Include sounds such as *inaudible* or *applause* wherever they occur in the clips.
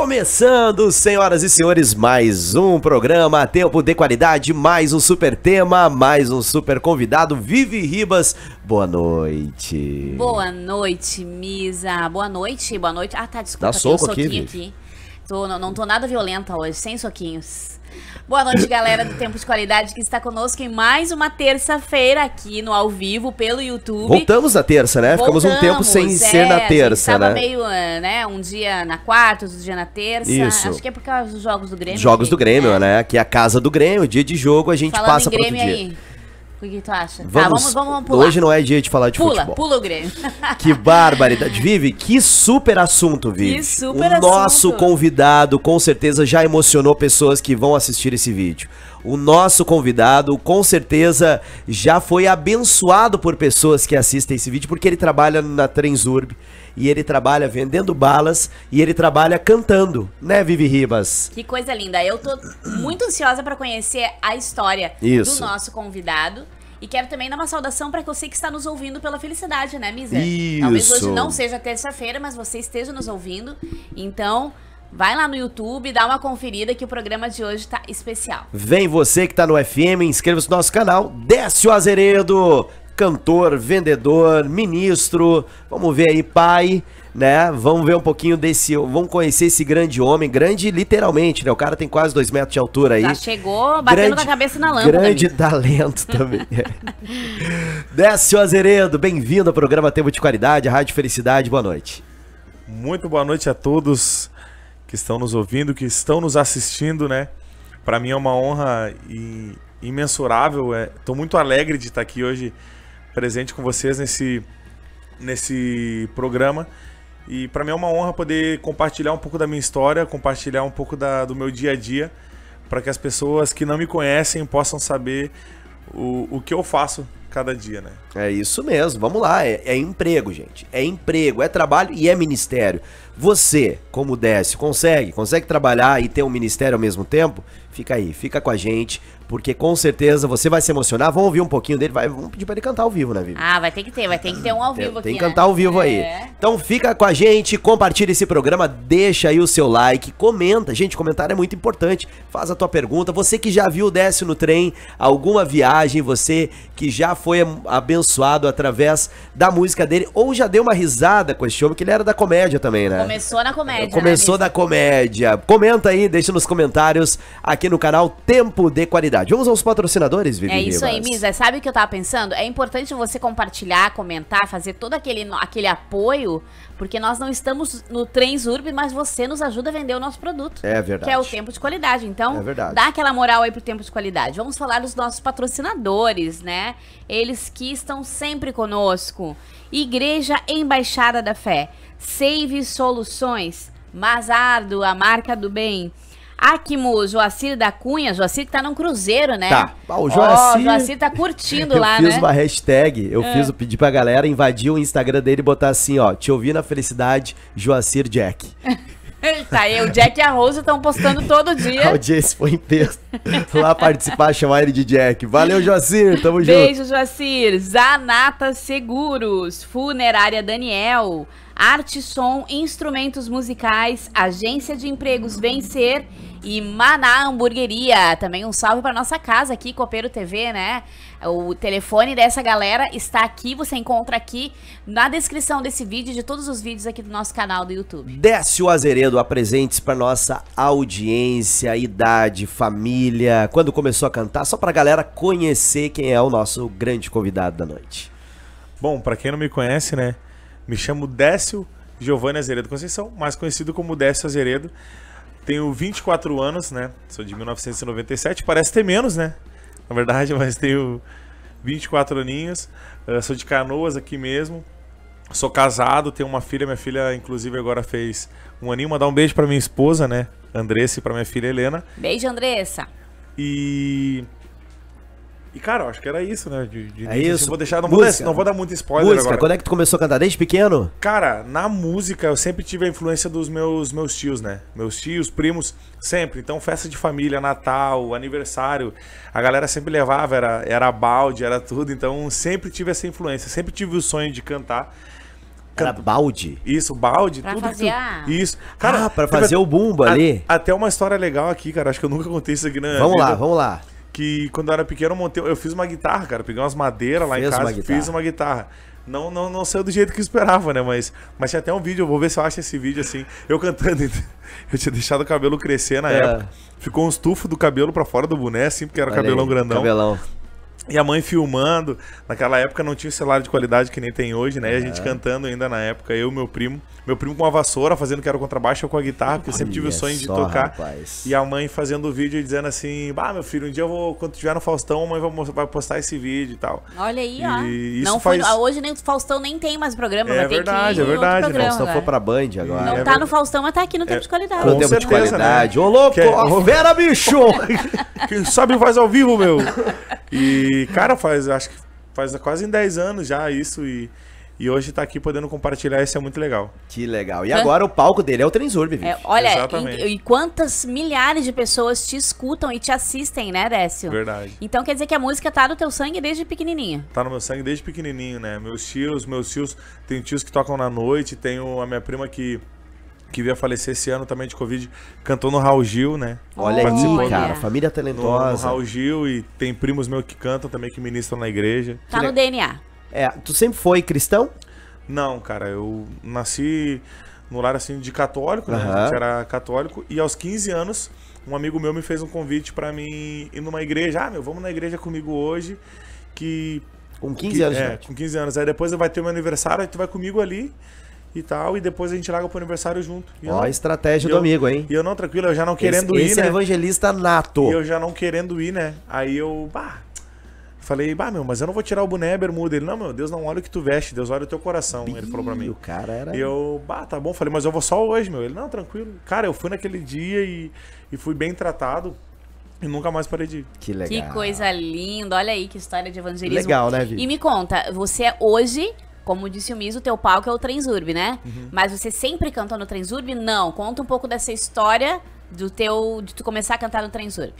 Começando, senhoras e senhores, mais um programa Tempo de Qualidade, mais um super tema, mais um super convidado, Vivi Ribas. Boa noite. Boa noite, Misa. Boa noite, boa noite. Ah, tá, desculpa. Dá soco aqui, aqui. Tô, não, não tô nada violenta hoje, sem soquinhos. Boa noite, galera do Tempo de Qualidade, que está conosco em mais uma terça-feira aqui no ao vivo pelo YouTube. Voltamos à terça, né? Voltamos, Ficamos um tempo sem é, ser na é, terça, a né? meio, eh, né? Um dia na quarta, outro dia na terça. Isso. Acho que é por causa dos jogos do Grêmio. Jogos do Grêmio, né? né? é a casa do Grêmio, dia de jogo, a gente Falando passa para outro dia. Aí, o que, tu acha? Tá, vamos, tá, vamos, vamos, pular. Hoje não é dia de falar de pula, futebol. Pula, pula o Grêmio. *laughs* Que barbaridade. Vivi, que super assunto, Vivi. Que super o assunto. nosso convidado com certeza já emocionou pessoas que vão assistir esse vídeo. O nosso convidado com certeza já foi abençoado por pessoas que assistem esse vídeo, porque ele trabalha na Transurb e ele trabalha vendendo balas e ele trabalha cantando, né, Vivi Ribas? Que coisa linda. Eu tô muito ansiosa para conhecer a história Isso. do nosso convidado. E quero também dar uma saudação para você que está nos ouvindo pela felicidade, né, Misa? Isso. Talvez hoje não seja terça-feira, mas você esteja nos ouvindo. Então, Vai lá no YouTube, dá uma conferida que o programa de hoje está especial. Vem você que está no FM, inscreva-se no nosso canal, o Azeredo cantor, vendedor, ministro, vamos ver aí, pai, né? Vamos ver um pouquinho desse, vamos conhecer esse grande homem, grande literalmente, né? O cara tem quase dois metros de altura aí. Já chegou batendo grande, a cabeça na lâmpada. Grande amigo. talento também. *laughs* *laughs* Décio Azeredo, bem-vindo ao programa Tempo de Qualidade, Rádio Felicidade, boa noite. Muito boa noite a todos que estão nos ouvindo, que estão nos assistindo, né? Para mim é uma honra e imensurável. Estou é... muito alegre de estar aqui hoje presente com vocês nesse, nesse programa. E para mim é uma honra poder compartilhar um pouco da minha história, compartilhar um pouco da, do meu dia a dia, para que as pessoas que não me conhecem possam saber o, o que eu faço cada dia, né? É isso mesmo, vamos lá. É, é, emprego, gente. É emprego, é trabalho e é ministério. Você, como desce, consegue? Consegue trabalhar e ter um ministério ao mesmo tempo? Fica aí, fica com a gente porque com certeza você vai se emocionar. Vamos ouvir um pouquinho dele, vai, vamos pedir pra ele cantar ao vivo, né, Vivi? Ah, vai ter que ter, vai ter que ter um ao vivo tem, aqui. Tem que né? cantar ao vivo é. aí. Então fica com a gente, compartilha esse programa, deixa aí o seu like, comenta. Gente, comentário é muito importante. Faz a tua pergunta. Você que já viu o Décio no trem, alguma viagem, você que já foi abençoado através da música dele, ou já deu uma risada com esse homem, que ele era da comédia também, né? Começou na comédia. Né, Começou né, da comédia. Comenta aí, deixa nos comentários aqui no canal Tempo de Qualidade verdade. Vamos aos patrocinadores, Vivi É isso Rivas. aí, Misa. Sabe o que eu tava pensando? É importante você compartilhar, comentar, fazer todo aquele, aquele apoio, porque nós não estamos no Trens mas você nos ajuda a vender o nosso produto. É verdade. Que é o tempo de qualidade. Então, é verdade. dá aquela moral aí pro tempo de qualidade. Vamos falar dos nossos patrocinadores, né? Eles que estão sempre conosco. Igreja Embaixada da Fé, Save Soluções, Mazardo, a marca do bem. Acmo Joacir da Cunha, Joacir que tá num cruzeiro, né? Tá. Ah, o Joacir, oh, Joacir tá curtindo *laughs* lá, né? Eu fiz uma hashtag, eu é. fiz, pedi pra galera invadir o Instagram dele e botar assim, ó, te ouvi na felicidade, Joacir Jack. *laughs* tá, aí o Jack e a Rose estão postando todo dia. O *laughs* Jace foi em peso. Lá participar, chamar ele de Jack. Valeu, Joacir, tamo Beijo, junto. Beijo, Joacir. Zanata Seguros, Funerária Daniel, Arte Som, Instrumentos Musicais, Agência de Empregos Vencer e Maná Hamburgueria. Também um salve para nossa casa aqui, Copeiro TV, né? O telefone dessa galera está aqui, você encontra aqui na descrição desse vídeo e de todos os vídeos aqui do nosso canal do YouTube. Décio Azeredo, apresentes para nossa audiência, idade, família, quando começou a cantar, só para a galera conhecer quem é o nosso grande convidado da noite. Bom, para quem não me conhece, né? Me chamo Décio Giovanni Azeredo Conceição, mais conhecido como Décio Azeredo. Tenho 24 anos, né? Sou de 1997, parece ter menos, né? Na verdade, *laughs* mas tenho 24 aninhos. Uh, sou de Canoas aqui mesmo. Sou casado, tenho uma filha. Minha filha, inclusive, agora fez um aninho. Mandar um beijo para minha esposa, né? Andressa e para minha filha Helena. Beijo, Andressa. E e, cara, eu acho que era isso, né? De, de é assim, isso. Assim, vou deixar, não, vou, não vou dar muito spoiler música. agora. Quando é que tu começou a cantar? Desde pequeno? Cara, na música eu sempre tive a influência dos meus, meus tios, né? Meus tios, primos, sempre. Então, festa de família, Natal, aniversário, a galera sempre levava, era, era balde, era tudo. Então, sempre tive essa influência, sempre tive o sonho de cantar. Era balde? Isso, balde. Pra tudo fazer Isso. Cara, ah, pra fazer o bumbo ali. A, até uma história legal aqui, cara. Acho que eu nunca contei isso aqui na Vamos vida. lá, vamos lá que quando eu era pequeno eu montei, eu fiz uma guitarra, cara, peguei umas madeiras lá em casa, uma fiz uma guitarra. Não, não, não saiu do jeito que eu esperava, né? Mas, mas tinha até um vídeo, eu vou ver se eu acho esse vídeo assim, eu cantando. *laughs* Eu tinha deixado o cabelo crescer na é. época. Ficou um estufo do cabelo para fora do boné, assim, porque era Olha cabelão aí, grandão. Cabelão. E a mãe filmando. Naquela época não tinha o celular de qualidade que nem tem hoje, né? E a gente é. cantando ainda na época, eu e meu primo. Meu primo com uma vassoura, fazendo que era contrabaixo, ou com a guitarra, porque eu sempre tive o sonho só, de tocar. Rapaz. E a mãe fazendo o vídeo e dizendo assim: Ah, meu filho, um dia eu vou, quando tiver no Faustão, a mãe vai, postar esse vídeo e tal. Olha aí, e ó. Isso não faz... foi, hoje nem o Faustão nem tem mais programa, é, vai verdade, ter que É verdade, é verdade. Né? Faustão agora. foi pra Band hum, agora. Não é tá no Faustão, mas tá aqui no é, tempo é, de qualidade. Com no tempo certeza, de né? qualidade. Né? Ô, louco, que Vera, bicho! *laughs* Quem sabe faz ao vivo, meu. *laughs* E, cara, faz, acho que faz quase 10 anos já isso e. E hoje tá aqui podendo compartilhar, isso é muito legal. Que legal. E é. agora o palco dele é o Transurb, viu? É, olha, e, e, quantas milhares de pessoas te escutam e te assistem, né, Décio? Verdade. Então quer dizer que a música tá no teu sangue desde pequenininho. Tá no meu sangue desde pequenininho, né? Meus tios, meus tios, tem tios que tocam na noite, tenho a minha prima que que veio a falecer esse ano também de Covid, cantou no Raul Gil, né? Olha aí, cara, no, família talentosa. No, no Raul Gil e tem primos meus que cantam também, que ministram na igreja. Tá no DNA. É, tu sempre foi cristão? Não, cara, eu nasci no lar assim de católico, né? Uhum. era católico e aos 15 anos um amigo meu me fez um convite para mim ir numa igreja. Ah, meu, vamos na igreja comigo hoje que com 15 que, anos, é, né? com 15 anos. Aí depois vai ter meu aniversário, aí tu vai comigo ali e tal, e depois a gente larga pro aniversário junto. E Ó, eu, a estratégia do eu, amigo, hein? E eu não, tranquilo, eu já não querendo esse, ir, esse né? é evangelista nato. E eu já não querendo ir, né? Aí eu, bah, falei, bah, meu, mas eu não vou tirar o boné e a bermuda. Ele, não, meu, Deus não olha o que tu veste, Deus olha o teu coração, ele falou pra mim. o cara era... E eu, bah, tá bom, falei, mas eu vou só hoje, meu. Ele, não, tranquilo. Cara, eu fui naquele dia e, e fui bem tratado, e nunca mais parei de ir. Que legal. Que coisa linda. Olha aí que história de evangelismo. Legal, né, Vi? E me conta, você é hoje como disse o o teu palco é o Transurb, né? Uhum. Mas você sempre cantou no Transurb? Não. Conta um pouco dessa história do teu de tu começar a cantar no Transurb.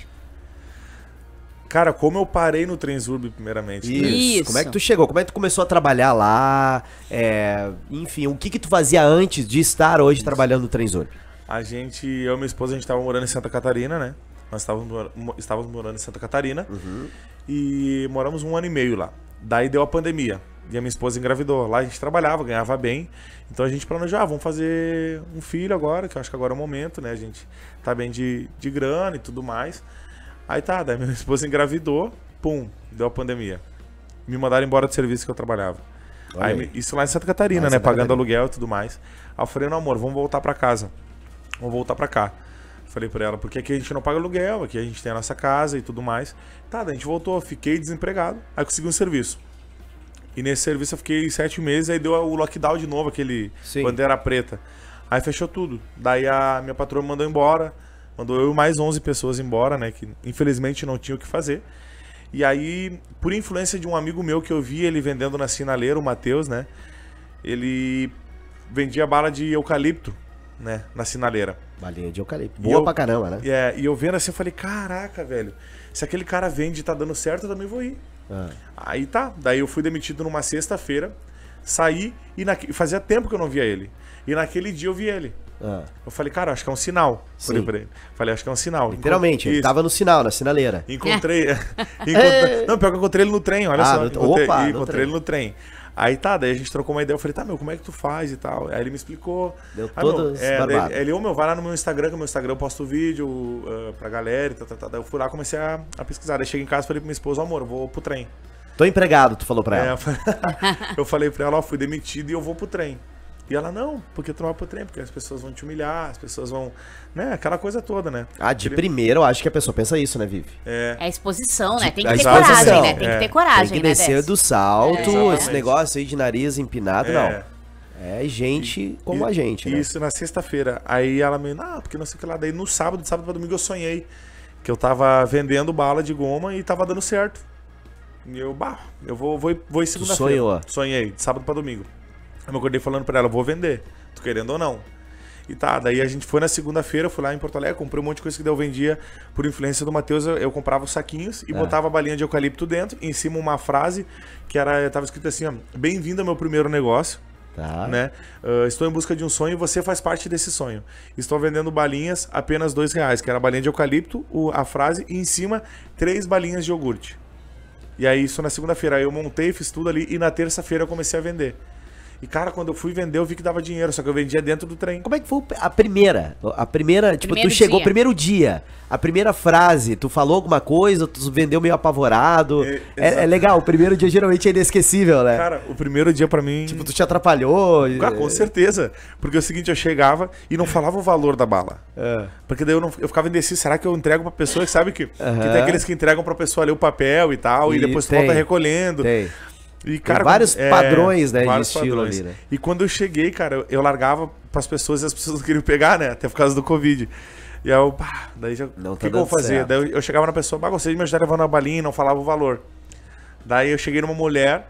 Cara, como eu parei no Transurb primeiramente? Né? Isso. Isso. Como é que tu chegou? Como é que tu começou a trabalhar lá? É, enfim, o que que tu fazia antes de estar hoje Isso. trabalhando no Transurb? A gente, eu e minha esposa, a gente estava morando em Santa Catarina, né? Nós estávamos, estávamos morando em Santa Catarina uhum. e moramos um ano e meio lá. Daí deu a pandemia. E a minha esposa engravidou. Lá a gente trabalhava, ganhava bem. Então a gente planejava, ah, vamos fazer um filho agora, que eu acho que agora é o momento, né? A gente tá bem de, de grana e tudo mais. Aí tá, daí minha *laughs* esposa engravidou, pum, deu a pandemia. Me mandaram embora do serviço que eu trabalhava. Aí. isso lá em Santa Catarina, Nossa, né? Santa pagando Catarina. aluguel e tudo mais. Aí eu falei, não, amor, vamos voltar para casa. Vamos voltar para cá. Falei pra ela, porque aqui a gente não paga aluguel, aqui a gente tem a nossa casa e tudo mais. Tá, daí a gente voltou, fiquei desempregado, aí consegui um serviço. E nesse serviço eu fiquei sete meses, aí deu o lockdown de novo, aquele Sim. bandeira preta. Aí fechou tudo. Daí a minha patroa mandou embora. Mandou eu e mais 11 pessoas embora, né? Que infelizmente não tinha o que fazer. E aí, por influência de um amigo meu que eu vi ele vendendo na sinaleira, o Matheus, né? Ele vendia bala de eucalipto, né? Na sinaleira. Balinha de eucalipto. Boa eu, pra caramba, né? É, e eu vendo assim, eu falei, caraca, velho. Se aquele cara vende e tá dando certo, eu também vou ir. Ah. Aí tá, daí eu fui demitido numa sexta-feira, saí e naque... fazia tempo que eu não via ele. E naquele dia eu vi ele. Ah. Eu falei, cara, acho que é um sinal. Falei pra ele. Falei, acho que é um sinal. Literalmente, Encont... ele tava no sinal, na sinaleira. Encontrei. É. *laughs* *laughs* Não, pior que eu encontrei ele no trem, olha ah, só. No... Encontrei, Opa, encontrei no ele no trem. Aí tá, daí a gente trocou uma ideia. Eu falei, tá, meu, como é que tu faz e tal? Aí ele me explicou. Deu ah, todo é, daí, Ele, ô, oh, meu, vai lá no meu Instagram, que no meu Instagram eu posto vídeo uh, pra galera e tal, tal, tal. Daí eu fui lá, comecei a, a pesquisar. Daí cheguei em casa e falei pro minha esposa, oh, amor, vou pro trem. Tô empregado, tu falou pra é, ela. É, *laughs* eu falei pra ela, ó, fui demitido e eu vou pro trem. E ela, não, porque tu não vai pro trem, porque as pessoas vão te humilhar, as pessoas vão. Né, aquela coisa toda, né? Ah, de Aquele... primeiro eu acho que a pessoa pensa isso, né, Vivi? É. É exposição, né? Tem que ter coragem, né? É. Tem que ter coragem, Tem que né, descer né, do salto, é. esse negócio aí de nariz empinado, é. não. É gente e, como e, a gente, né? Isso, na sexta-feira. Aí ela me, ah, porque não sei o que lá. Daí no sábado, de sábado pra domingo eu sonhei que eu tava vendendo bala de goma e tava dando certo. E eu, bah, eu vou, vou, vou em segunda-feira. Sonhou? Sonhei, de sábado pra domingo. É eu me acordei falando para ela, vou vender, tô querendo ou não. E tá, daí a gente foi na segunda-feira, fui lá em Porto Alegre, comprei um monte de coisa que eu vendia por influência do Matheus. Eu, eu, comprava os saquinhos e é. botava a balinha de eucalipto dentro, em cima uma frase que era, tava escrito assim, bem-vindo ao meu primeiro negócio. Tá. Né? Uh, estou em busca de um sonho e você faz parte desse sonho. Estou vendendo balinhas apenas dois reais, que era a balinha de eucalipto, o, a frase, e em cima, três balinhas de iogurte. E aí, isso na segunda-feira. Aí eu montei, fiz tudo ali e na terça-feira eu comecei a vender. E, cara, quando eu fui vender, eu vi que dava dinheiro, só que eu vendia dentro do trem. Como é que foi a primeira? A primeira, tipo, primeiro tu chegou, dia. primeiro dia, a primeira frase, tu falou alguma coisa, tu vendeu meio apavorado. É, é, é legal, o primeiro dia geralmente é inesquecível, né? Cara, o primeiro dia para mim... Tipo, tu te atrapalhou. Cara, ah, com certeza. Porque é o seguinte, eu chegava e não falava o valor da bala. É. Porque daí eu, não, eu ficava indeciso, será que eu entrego pra pessoa e sabe que, que tem aqueles que entregam pra pessoa ler o papel e tal, e, e depois tem, volta recolhendo. Tem. E, cara, vários é, padrões, né, vários de estilo padrões. ali, né? E quando eu cheguei, cara, eu largava para as pessoas e as pessoas não queriam pegar, né? Até por causa do Covid. E aí eu, pá, daí já, o tá que, que, eu vou fazer? Daí eu, eu, chegava na pessoa, bah, vocês me ajudaram levando a balinha e não falava o valor. Daí eu cheguei numa mulher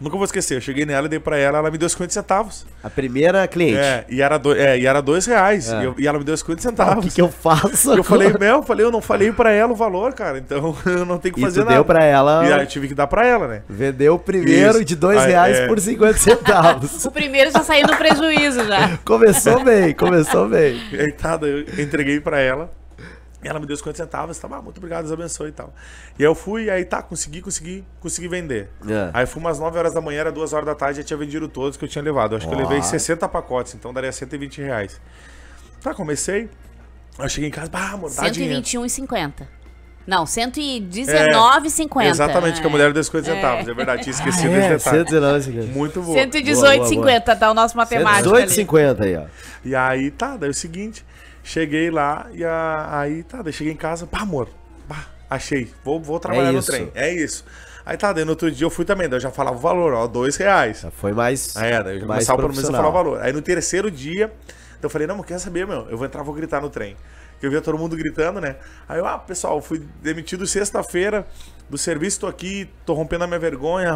Nunca vou esquecer, eu cheguei nela e dei pra ela, ela me deu 50 centavos. A primeira cliente. É, e era, do, é, e era dois reais. É. E, eu, e, ela me deu 50 centavos. Ah, o que, que eu faço? eu falei, meu, eu falei, eu não falei pra ela o valor, cara. Então *laughs* eu não tenho que fazer e tu nada. Deu pra ela. E aí eu tive que dar pra ela, né? Vendeu o primeiro Isso. de dois aí, reais é. por 50 centavos. *laughs* o primeiro já saiu no prejuízo já. Começou bem, começou bem. Eita, tá, eu entreguei pra ela ela me deu 50 centavos, estava tá ah, muito obrigado, Deus abençoe e tal. E eu fui, aí tá, consegui, consegui, consegui vender. Yeah. É. Aí fui umas 9 horas da manhã, era 2 horas da tarde, já tinha vendido todos que eu tinha levado. Eu acho oh. que eu levei 60 pacotes, então daria 120 reais. Tá, comecei. Aí Eu cheguei em casa, bah, amor, dá 121,50. Não, 119,50. É, exatamente, é. que a mulher deu 50 é. centavos. É, é verdade, tinha ah, esquecido é, esse detalhe. 119,50. Muito bom. 118,50, tá o nosso matemático. 118,50 aí, ó. E aí tá, daí o seguinte. Cheguei lá e a, aí tá, daí cheguei em casa, pá, amor, pá, achei, vou, vou é trabalhar é no trem. É isso. Aí tá, daí no outro dia eu fui também, daí eu já falava o valor, ó, dois reais. Foi mais. Aí, é, daí eu já começava pelo menos a falar o valor. Aí no terceiro dia, eu falei, não, quer saber, meu, eu vou entrar, vou gritar no trem que eu via todo mundo gritando, né? Aí eu, ah, pessoal, fui demitido sexta-feira do serviço, tô aqui, tô rompendo a minha vergonha,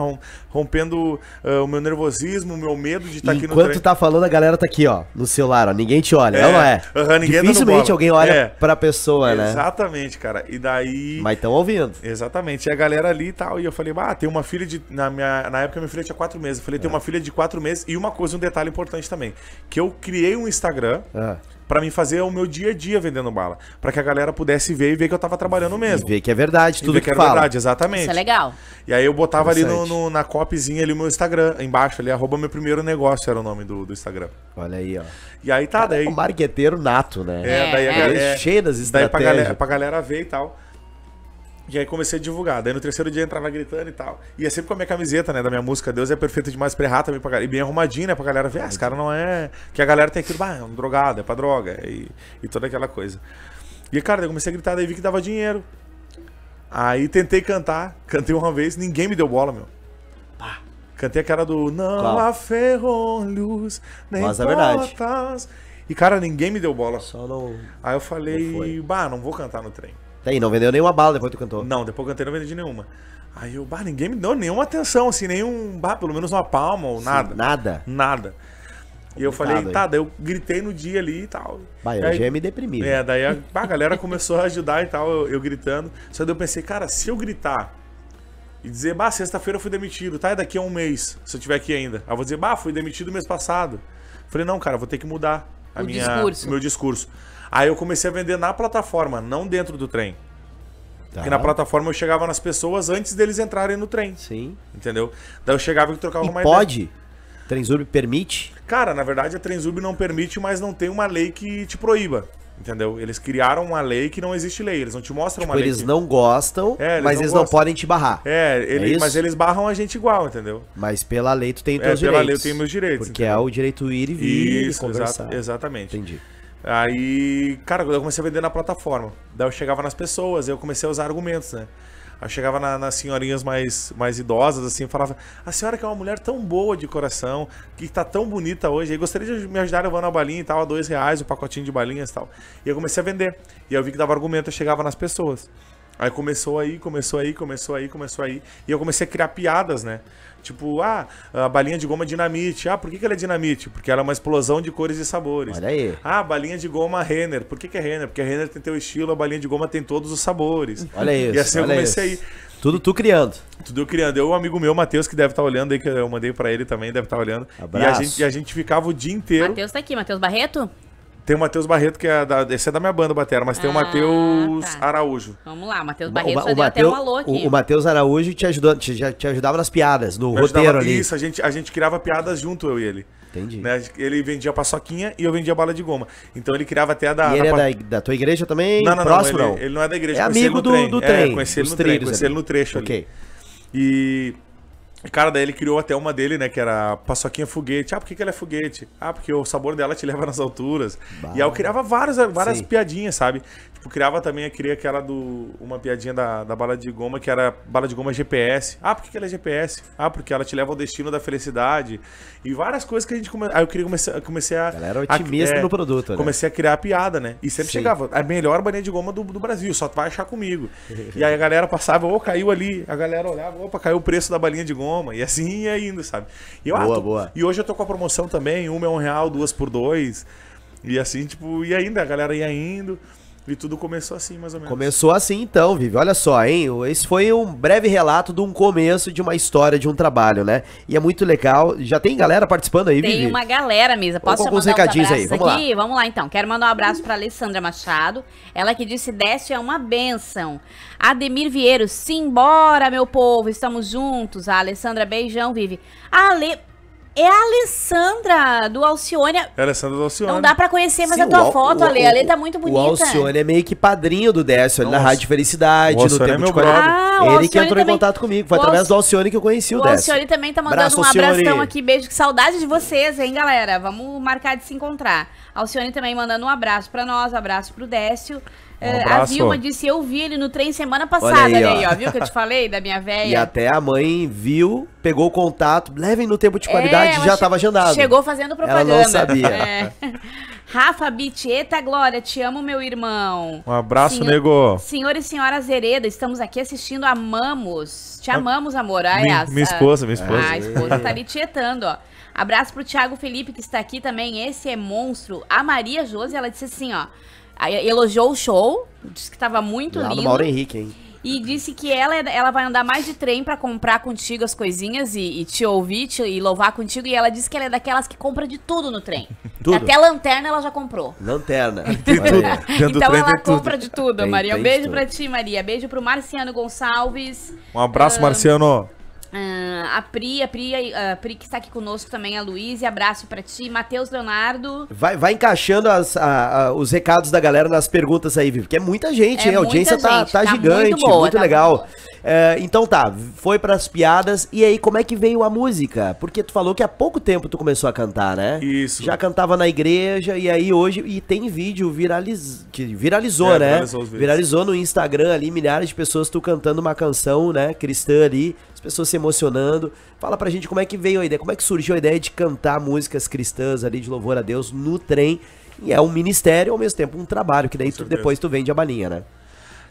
rompendo uh, o meu nervosismo, o meu medo de estar tá aqui no Enquanto tá falando, a galera tá aqui, ó, no celular, ó, ninguém te olha, é, não é? Uhum, Dificilmente alguém olha é. pra pessoa, né? Exatamente, cara, e daí... Mas estão ouvindo. Exatamente, e a galera ali e tal, e eu falei, ah, tem uma filha de... Na, minha... Na época minha filha tinha quatro meses, eu falei, tem é. uma filha de quatro meses, e uma coisa, um detalhe importante também, que eu criei um Instagram... Ah para mim fazer o meu dia a dia vendendo bala, para que a galera pudesse ver e ver que eu tava trabalhando mesmo. E ver que é verdade, tudo e ver que, que, era fala. verdade, exatamente. Isso é legal. E aí eu botava ali no, no, na copizinha ali o meu Instagram, embaixo ali, arroba meu primeiro negócio era o nome do, do Instagram. Olha aí, ó. E aí tá, Cara, daí... É um marqueteiro nato, né? É, daí é, a galera... É, é, cheio das estratégias. Daí pra galera, pra galera ver e tal. E aí comecei a divulgar. Daí no terceiro dia entrava gritando e tal. e Ia é sempre com a minha camiseta, né? Da minha música Deus é Perfeito Demais pra errar também pra galera. E bem arrumadinho, né? Pra galera ver, ah, esse cara não é. Que a galera tem aquilo, ah, é um drogado, é pra droga. É, e, e toda aquela coisa. E, cara, daí comecei a gritar, daí vi que dava dinheiro. Aí tentei cantar, cantei uma vez, ninguém me deu bola, meu. Pá. Cantei a cara do Não Qual? há ferrolhos, nem Mas é verdade. E, cara, ninguém me deu bola. Só não. Aí eu falei, bah, não vou cantar no trem. Tá aí, não vendeu nenhuma bala depois que tu cantou. Não, depois que eu cantei não vendi nenhuma. Aí eu, bah, ninguém me deu nenhuma atenção, assim, nenhum, bah, pelo menos uma palma ou Sim, nada. Nada? Nada. E eu falei, tá, daí eu gritei no dia ali e tal. Bah, eu aí, já me deprimi. É, né? daí a, a galera *laughs* começou a ajudar e tal, eu, eu, gritando. Só que eu pensei, cara, se eu gritar e dizer, bah, sexta-feira eu fui demitido, tá? E daqui a um mês, se eu tiver aqui ainda. Aí eu vou dizer, bah, fui demitido mês passado. Falei, não, cara, vou ter que mudar a o minha, discurso. meu discurso. Aí eu comecei a vender na plataforma, não dentro do trem. Tá. Porque na tá. plataforma eu chegava nas pessoas antes deles entrarem no trem. Sim. Entendeu? Daí eu chegava e trocava e uma pode? ideia. Pode? Trenzub permite? Cara, na verdade a Trenzub não permite, mas não tem uma lei que te proíba. Entendeu? Eles criaram uma lei que não existe lei. Eles não te mostram tipo, uma lei. Eles que... não gostam, é, eles mas não eles gostam. não podem te barrar. É, ele, é mas eles barram a gente igual, entendeu? Mas pela lei tu tem os é, teus pela direitos. Pela lei eu tenho meus direitos. Porque é entendeu? é o direito ir e vir. Isso, e conversar. exatamente. Entendi. Aí, cara, eu comecei a vender na plataforma. Daí eu chegava nas pessoas, eu comecei a usar argumentos, né? Aí eu chegava na, nas senhorinhas mais, mais idosas, assim, falava: A senhora que é uma mulher tão boa de coração, que tá tão bonita hoje, aí gostaria de me ajudar levando a balinha e tal, a dois reais, o um pacotinho de balinhas e tal. E eu comecei a vender. E eu vi que dava argumento, eu chegava nas pessoas. Aí começou aí, começou aí, começou aí, começou aí. E eu comecei a criar piadas, né? Tipo, ah, a balinha de goma dinamite. Ah, por que, que ela é dinamite? Porque ela é uma explosão de cores e sabores. Olha aí. Ah, balinha de goma Renner. Por que, que é Renner? Porque a Renner tem teu estilo, a balinha de goma tem todos os sabores. Olha isso. E assim eu comecei isso. aí. Tudo tu criando. Tudo eu criando. Eu, um amigo meu, Matheus, que deve estar tá olhando aí, que eu mandei para ele também, deve estar tá olhando. Abraço. E a, gente, e a gente ficava o dia inteiro. Matheus tá aqui, Matheus Barreto? Tem o Matheus Barreto, que é da, esse é da minha banda, Batera, mas tem ah, o Matheus tá. Araújo. Vamos lá, Matheus Barreto o, o, o Mateus, um alô aqui. O, o Matheus Araújo te, ajudou, te, já, te ajudava nas piadas, no roteiro ali. Isso, a gente, a gente criava piadas junto, eu e ele. Entendi. Né? Ele vendia paçoquinha e eu vendia bala de goma. Então ele criava até a da. E ele é da, da, tua igreja também? Não, não, próximo, não. Ele, não. ele não é da igreja. É amigo do, trem. do trem. É, conheci ele no trem, conheci ele no trecho ok E Cara, daí ele criou até uma dele, né? Que era paçoquinha foguete. Ah, por que, que ela é foguete? Ah, porque o sabor dela te leva nas alturas. Bah. E aí eu criava várias, várias piadinhas, sabe? Eu tipo, criava também, eu queria aquela do. Uma piadinha da, da bala de goma, que era bala de goma GPS. Ah, por que ela é GPS? Ah, porque ela te leva ao destino da felicidade. E várias coisas que a gente começou. Aí eu queria comecei, comecei a. Galera otimista a, é, no produto, né? Comecei a criar a piada, né? E sempre Sim. chegava, é a melhor balinha de goma do, do Brasil, só tu vai achar comigo. e aí a galera passava, ou oh, caiu ali. A galera olhava, opa, caiu o preço da balinha de goma. E assim ia indo, sabe? E eu, ah, boa, ah, tô... boa. E hoje eu tô com a promoção também, uma é um real, duas por dois. E assim, tipo, ia ainda, a galera ia indo. E tudo começou assim, mais ou menos. Começou assim então, Vivi. Olha só, hein? Esse foi um breve relato de um começo de uma história de um trabalho, né? E é muito legal. Já tem galera participando aí, tem Vivi? Tem uma galera mesmo. Posso chamar alguns recadinhos aí? Vamos aqui? lá. Vamos lá então. Quero mandar um abraço para Alessandra Machado. Ela que disse: Décio é uma benção. Ademir Vieiro, simbora, meu povo. Estamos juntos. A Alessandra, beijão, Vivi. A Ale... É a Alessandra do Alcione. É a Alessandra do Alcione. Não dá pra conhecer mas a tua foto, o, Ale. a Ale tá muito bonita. O Alcione é meio que padrinho do Décio, é ali na Rádio Felicidade, no é Tempo é meu de Qualidade. Ah, Ele que entrou também... em contato comigo. Foi o através do Alcione que eu conheci o, Décio. O Alcione também tá mandando Braço, um abração aqui. Beijo, que saudade de vocês, hein, galera? Vamos marcar de se encontrar. Alcione também mandando um abraço pra nós, um abraço pro Décio. Um é, a Vilma disse, eu vi ele no trem semana passada. aí, Olha aí ó. Viu que eu te falei da minha velha? *laughs* E até a mãe viu, pegou o contato, levem no tempo de é, qualidade, é, já estava agendado. Chegou fazendo propaganda. Ela não sabia. É. *laughs* Rafa Bitieta Glória, te amo, meu irmão. Um abraço, Senhor, nego. Senhor e senhora Zereda, estamos aqui assistindo Amamos. Te ah, amamos, amor. Ai, minha, minha esposa, minha esposa. Ah, a esposa tá ali tietando, ó. Abraço pro Thiago Felipe, que está aqui também. Esse é monstro. A Maria Josi, ela disse assim, ó. Elogiou o show, disse que tava muito Lá lindo. Mauro Henrique, hein? E disse que ela, ela vai andar mais de trem para comprar contigo as coisinhas e, e te ouvir te, e louvar contigo. E ela disse que ela é daquelas que compra de tudo no trem. *laughs* Tudo. Até lanterna ela já comprou. Lanterna. Tem tudo. então ela compra de tudo, tem, Maria. Um beijo para ti, Maria. Beijo pro Marciano Gonçalves. Um abraço, um... Ah, Marciano. Uh, a Pri, a Pri, a Pri que está aqui conosco também, a Luiz, e abraço para ti. Matheus Leonardo. Vai, vai encaixando as, a, a, os recados da galera nas perguntas aí, Vivi, porque é muita gente, é hein? A audiência tá, gente, tá, tá, tá, gigante, muito, boa, muito tá legal. Muito é, então tá, foi pras piadas. E aí, como é que veio a música? Porque tu falou que há pouco tempo tu começou a cantar, né? Isso. Já cantava na igreja, e aí hoje. E tem vídeo viraliz, que viralizou, é, né? Viralizou, viralizou no Instagram ali, milhares de pessoas tu cantando uma canção, né? Cristã ali pessoas se emocionando. Fala pra gente como é que veio a ideia, como é que surgiu a ideia de cantar músicas cristãs ali de louvor a Deus no trem. E é um ministério ao mesmo tempo um trabalho, que daí tu, depois tu vende a balinha, né?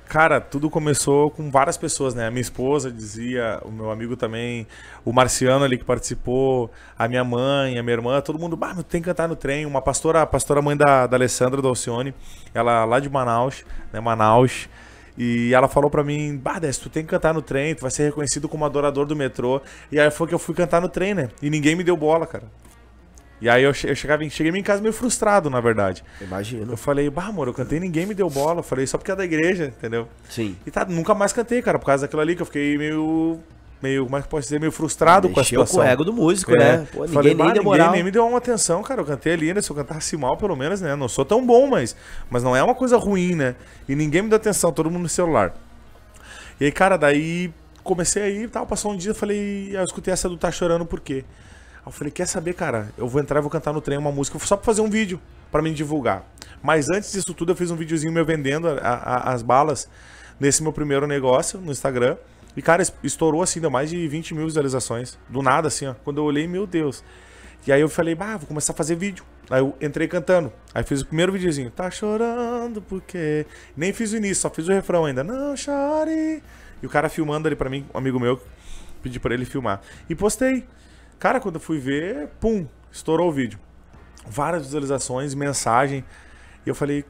Cara, tudo começou com várias pessoas, né? A minha esposa dizia, o meu amigo também, o Marciano ali que participou, a minha mãe, a minha irmã, todo mundo, bah, tem que cantar no trem. Uma pastora, a pastora mãe da, da Alessandra, do Alcione, ela lá de Manaus, né? Manaus, e ela falou para mim, Bardes, tu tem que cantar no trem, tu vai ser reconhecido como adorador do metrô. E aí foi que eu fui cantar no trem, né? E ninguém me deu bola, cara. E aí eu, chegava, cheguei em casa meio frustrado, na verdade. Imagino. Eu falei, bah, amor, eu cantei ninguém me deu bola. Eu falei, só porque é da igreja, entendeu? Sim. E tá, nunca mais cantei, cara, por causa daquilo ali, que eu fiquei meio meio, como é que posso dizer, meio frustrado Mexeu com a situação. com o ego do músico, é. né? Pô, ninguém Falei, nem deu Ninguém nem me deu uma atenção, cara. Eu cantei ali, né? Se eu cantasse mal, pelo menos, né? Não sou tão bom, mas, mas não é uma coisa ruim, né? E ninguém me deu atenção, todo mundo no celular. E aí, cara, daí comecei aí, tal, passou um dia, falei, eu escutei essa do Tá Chorando Por Quê? Aí eu falei, quer saber, cara? Eu vou entrar e vou cantar no trem uma música só pra fazer um vídeo, para me divulgar. Mas antes disso tudo, eu fiz um videozinho meu vendendo a, a, as balas nesse meu primeiro negócio no Instagram. E, cara, estourou assim, deu mais de 20 mil visualizações. Do nada, assim, ó. Quando eu olhei, meu Deus. E aí eu falei, bah, vou começar a fazer vídeo. Aí eu entrei cantando. Aí fiz o primeiro videozinho. Tá chorando porque. Nem fiz o início, só fiz o refrão ainda. Não chore. E o cara filmando ali para mim, um amigo meu, pedi para ele filmar. E postei. Cara, quando eu fui ver, pum, estourou o vídeo. Várias visualizações, mensagem. E eu falei,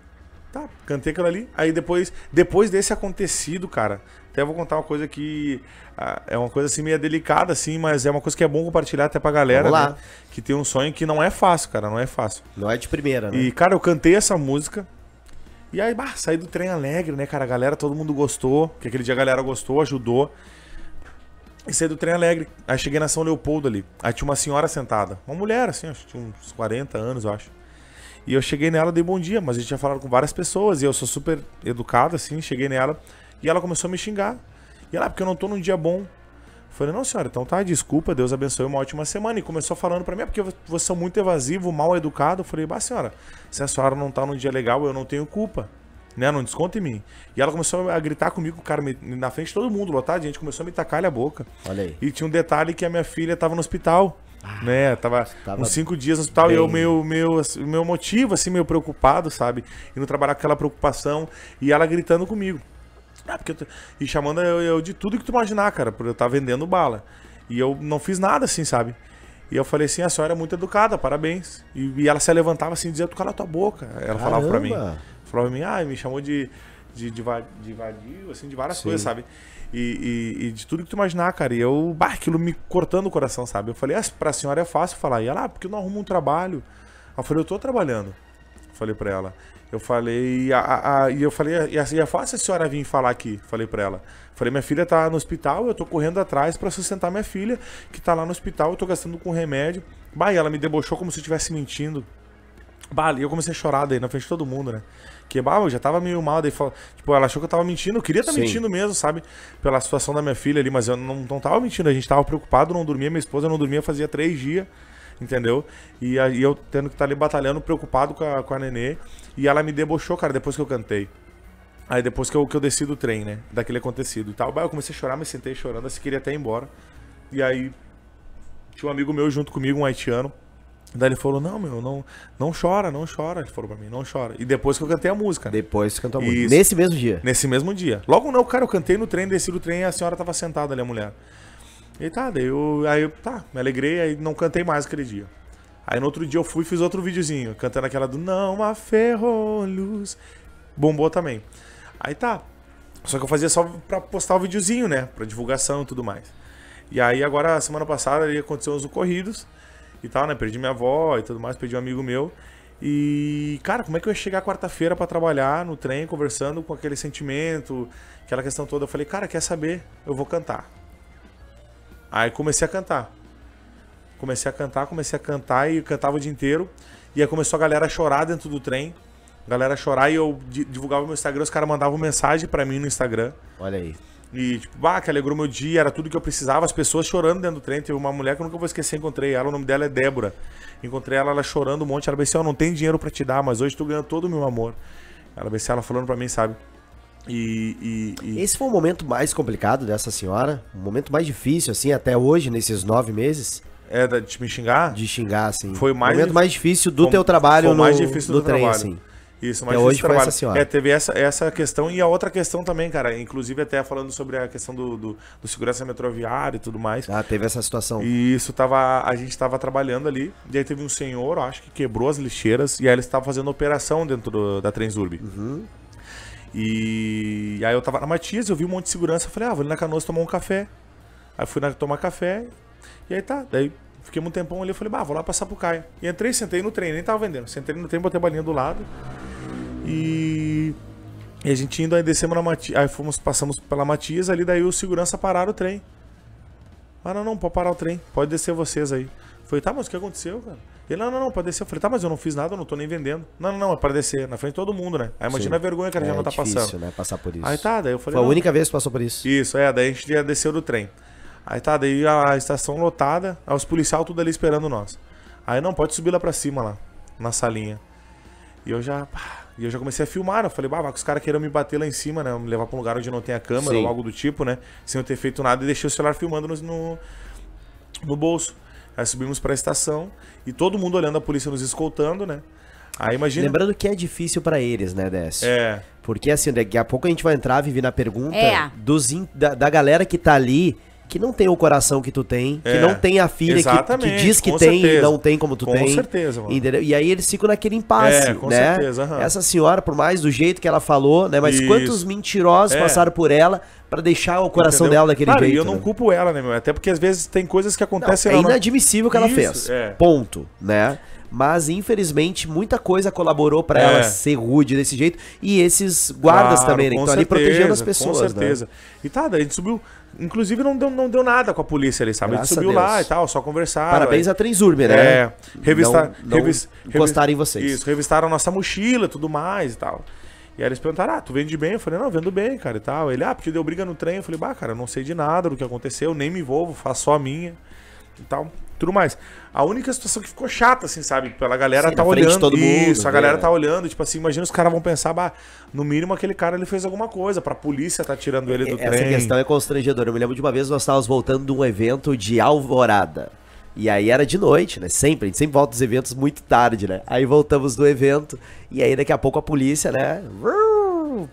tá, cantei aquilo ali. Aí depois, depois desse acontecido, cara, até vou contar uma coisa que ah, é uma coisa assim meio delicada, assim, mas é uma coisa que é bom compartilhar até pra galera, lá. Né? Que tem um sonho que não é fácil, cara, não é fácil. Não é de primeira, né? E, cara, eu cantei essa música. E aí, bah, saí do trem alegre, né, cara? A galera, todo mundo gostou. Que aquele dia a galera gostou, ajudou. E saí do trem alegre. Aí cheguei na São Leopoldo ali. Aí tinha uma senhora sentada. Uma mulher, assim, acho que tinha uns 40 anos, eu acho. E eu cheguei nela, dei bom dia, mas a gente tinha falado com várias pessoas. E eu sou super educado, assim, cheguei nela. E ela começou a me xingar. E ela, ah, porque eu não tô num dia bom. Falei, não, senhora, então tá, desculpa, Deus abençoe uma ótima semana. E começou falando para mim, é porque você é muito evasivo, mal educado. Eu falei, bah, senhora, se a senhora não tá num dia legal, eu não tenho culpa. Né? Não desconta em mim. E ela começou a gritar comigo, cara, na frente de todo mundo, lotado, gente, começou a me tacar a boca. Olha aí. E tinha um detalhe que a minha filha tava no hospital. Ah, né, tava, tava, uns cinco dias no hospital bem... e eu meio, meu, assim, meu motivo, assim, meio preocupado, sabe? E não trabalhar com aquela preocupação e ela gritando comigo. Ah, porque E chamando eu, eu, de tudo que tu imaginar, cara, por eu estar tá vendendo bala. E eu não fiz nada assim, sabe? E eu falei assim, a senhora é muito educada, parabéns. E, e ela se levantava assim, dizia, tu cala tua boca. Ela Caramba. falava pra mim. Falava pra mim, ah, me chamou de, de, de, de vadio, assim, de várias Sim. coisas, sabe? E, e, e, de tudo que tu imaginar, cara. E eu, bah, aquilo me cortando o coração, sabe? Eu falei, ah, pra senhora é fácil falar. E ela, ah, porque eu não arrumo um trabalho. Eu falou, eu tô trabalhando falei para ela. Eu falei, a, a, a, e eu falei, é, e assim, é fácil a senhora vir falar aqui, falei para ela. Falei, minha filha tá no hospital, eu tô correndo atrás para sustentar minha filha, que tá lá no hospital, eu tô gastando com remédio. Bah, e ela me debochou como se eu estivesse mentindo. Bah, eu comecei a chorar daí, na frente de todo mundo, né? Que, bah, eu já tava meio mal, daí, tipo, ela achou que eu tava mentindo, eu queria estar tá mentindo mesmo, sabe? Pela situação da minha filha ali, mas eu não, não tava mentindo, a gente tava preocupado, não dormia, minha esposa não dormia fazia três dias entendeu? E, e eu tendo que estar tá ali batalhando, preocupado com a, com a nenê. E ela me debochou, cara, depois que eu cantei. Aí depois que eu, que eu desci do trem, né? Daquele acontecido e tal. eu comecei a chorar, me sentei chorando, assim, queria até ir embora. E aí tinha um amigo meu junto comigo, um haitiano. Daí ele falou, não, meu, não, não chora, não chora. Ele falou pra mim, não chora. E depois que eu cantei a música. Né? Depois que cantou a música. Nesse mesmo dia. Nesse mesmo dia. Logo não, cara, eu cantei no trem, desci do trem e a senhora tava sentada ali, a mulher. E tá, daí eu, aí eu, tá, me alegrei, aí não cantei mais aquele dia. Aí no outro dia eu fui e fiz outro videozinho, cantando aquela do Não há luz, Bombou também. Aí tá. Só que eu fazia só pra postar o videozinho, né? Pra divulgação e tudo mais. E aí agora, semana passada, aí aconteceu uns ocorridos e tal, né? Perdi minha avó e tudo mais, perdi um amigo meu. E, cara, como é que eu ia chegar quarta-feira para trabalhar no trem, conversando com aquele sentimento, aquela questão toda? Eu falei, cara, quer saber? Eu vou cantar. Aí comecei a cantar. Comecei a cantar, comecei a cantar e cantava o dia inteiro. E aí começou a galera a chorar dentro do trem. galera a chorar e eu divulgava meu Instagram, os caras mandavam mensagem para mim no Instagram. Olha aí. E, tipo, bah, que alegrou meu dia, era tudo que eu precisava, as pessoas chorando dentro do trem. Teve uma mulher que eu nunca vou esquecer, encontrei ela, o nome dela é Débora. Encontrei ela, ela chorando um monte. Ela disse, assim, ó, oh, não tem dinheiro para te dar, mas hoje tu ganhou todo o meu amor. Ela disse, assim, ela falando para mim, sabe? E, e, e... Esse foi o momento mais complicado dessa senhora? O momento mais difícil, assim, até hoje, nesses nove meses? É, de me xingar? De xingar, sim. Foi o mais momento dif... mais difícil do foi, teu trabalho foi mais no, difícil do, do trem, trabalho. Assim. Isso, mas hoje trabalho. foi essa senhora. É, teve essa, essa questão e a outra questão também, cara. Inclusive até falando sobre a questão do, do, do segurança metroviária e tudo mais. Ah, teve essa situação. E isso tava. A gente tava trabalhando ali. E aí teve um senhor, acho que quebrou as lixeiras, e aí eles estavam fazendo operação dentro do, da Transurb. Uhum. E aí eu tava na Matias, eu vi um monte de segurança, falei, ah, vou ali na Canoas tomar um café. Aí fui na, tomar café, e aí tá, daí fiquei um tempão ali, eu falei, bah, vou lá pra Sapucaia. E entrei, sentei no trem, nem tava vendendo, sentei no trem, botei a balinha do lado, e... E a gente indo, aí descemos na Matias, aí fomos, passamos pela Matias ali, daí o segurança pararam o trem. Ah, não, não, pode parar o trem, pode descer vocês aí. Falei, tá, mas o que aconteceu, cara? Ele, não, não, não, pode descer. Eu falei, tá, mas eu não fiz nada, eu não tô nem vendendo. Não, não, não, é para descer, na frente de todo mundo, né? Aí imagina Sim. a vergonha que a gente é, não tá difícil, passando. né? Passar por isso. Aí tá, daí eu falei. Foi a única vez que passou por isso. Isso, é, daí a gente desceu do trem. Aí tá, daí a estação lotada, os policiais tudo ali esperando nós. Aí não, pode subir lá pra cima, lá, na salinha. E eu já. E eu já comecei a filmar, né? eu falei, bah, que os caras queiram me bater lá em cima, né? Me levar pra um lugar onde não tem a câmera Sim. ou algo do tipo, né? Sem eu ter feito nada e deixei o celular filmando no, no bolso. Aí subimos para a estação e todo mundo olhando a polícia nos escoltando, né? Aí imagina. Lembrando que é difícil para eles, né, Décio? É. Porque assim, daqui a pouco a gente vai entrar, Vivi, na pergunta é. dos in... da, da galera que tá ali que não tem o coração que tu tem, é, que não tem a filha que, que, diz que tem certeza. e não tem como tu com tem. Com certeza, mano. Entendeu? E aí eles ficam naquele impasse, é, com né? Certeza, uhum. Essa senhora, por mais do jeito que ela falou, né? Mas Isso. quantos mentirosos é. passaram por ela para deixar o coração Entendeu? dela daquele jeito. E eu não né? culpo ela, né, meu? Até porque às vezes tem coisas que acontecem. Não, é inadmissível o que ela Isso, fez. É. Ponto, né? mas infelizmente muita coisa colaborou para é. ela ser rude desse jeito e esses guardas claro, também, né? Então ali protegendo as pessoas, Com né? certeza. Né? E tá, a gente subiu, inclusive não deu, não deu nada com a polícia ali, sabe? Graças a gente subiu a lá e tal, só conversar. Parabéns aí. a Trenzurbe, né? É. Revistar, não, de em vocês. Isso, revistaram a nossa mochila, tudo mais e tal. E aí eles perguntaram: Ah, tu vende bem? Eu falei: Não, vendo bem, cara e tal. Ele: Ah, porque deu briga no trem. Eu falei: Bah, cara, eu não sei de nada do que aconteceu, nem me envolvo, faço só a minha e tal. Tudo mais. A única situação que ficou chata, assim, sabe? Pela tipo, galera Sim, tá olhando. Todo mundo, isso, a galera é. tá olhando. Tipo assim, imagina os caras vão pensar, bah, no mínimo aquele cara ele fez alguma coisa. Pra polícia tá tirando ele do Essa trem. Essa questão é constrangedora. Eu me lembro de uma vez nós estávamos voltando de um evento de Alvorada. E aí era de noite, né? Sempre, a gente sempre volta dos eventos muito tarde, né? Aí voltamos do evento, e aí daqui a pouco a polícia, né?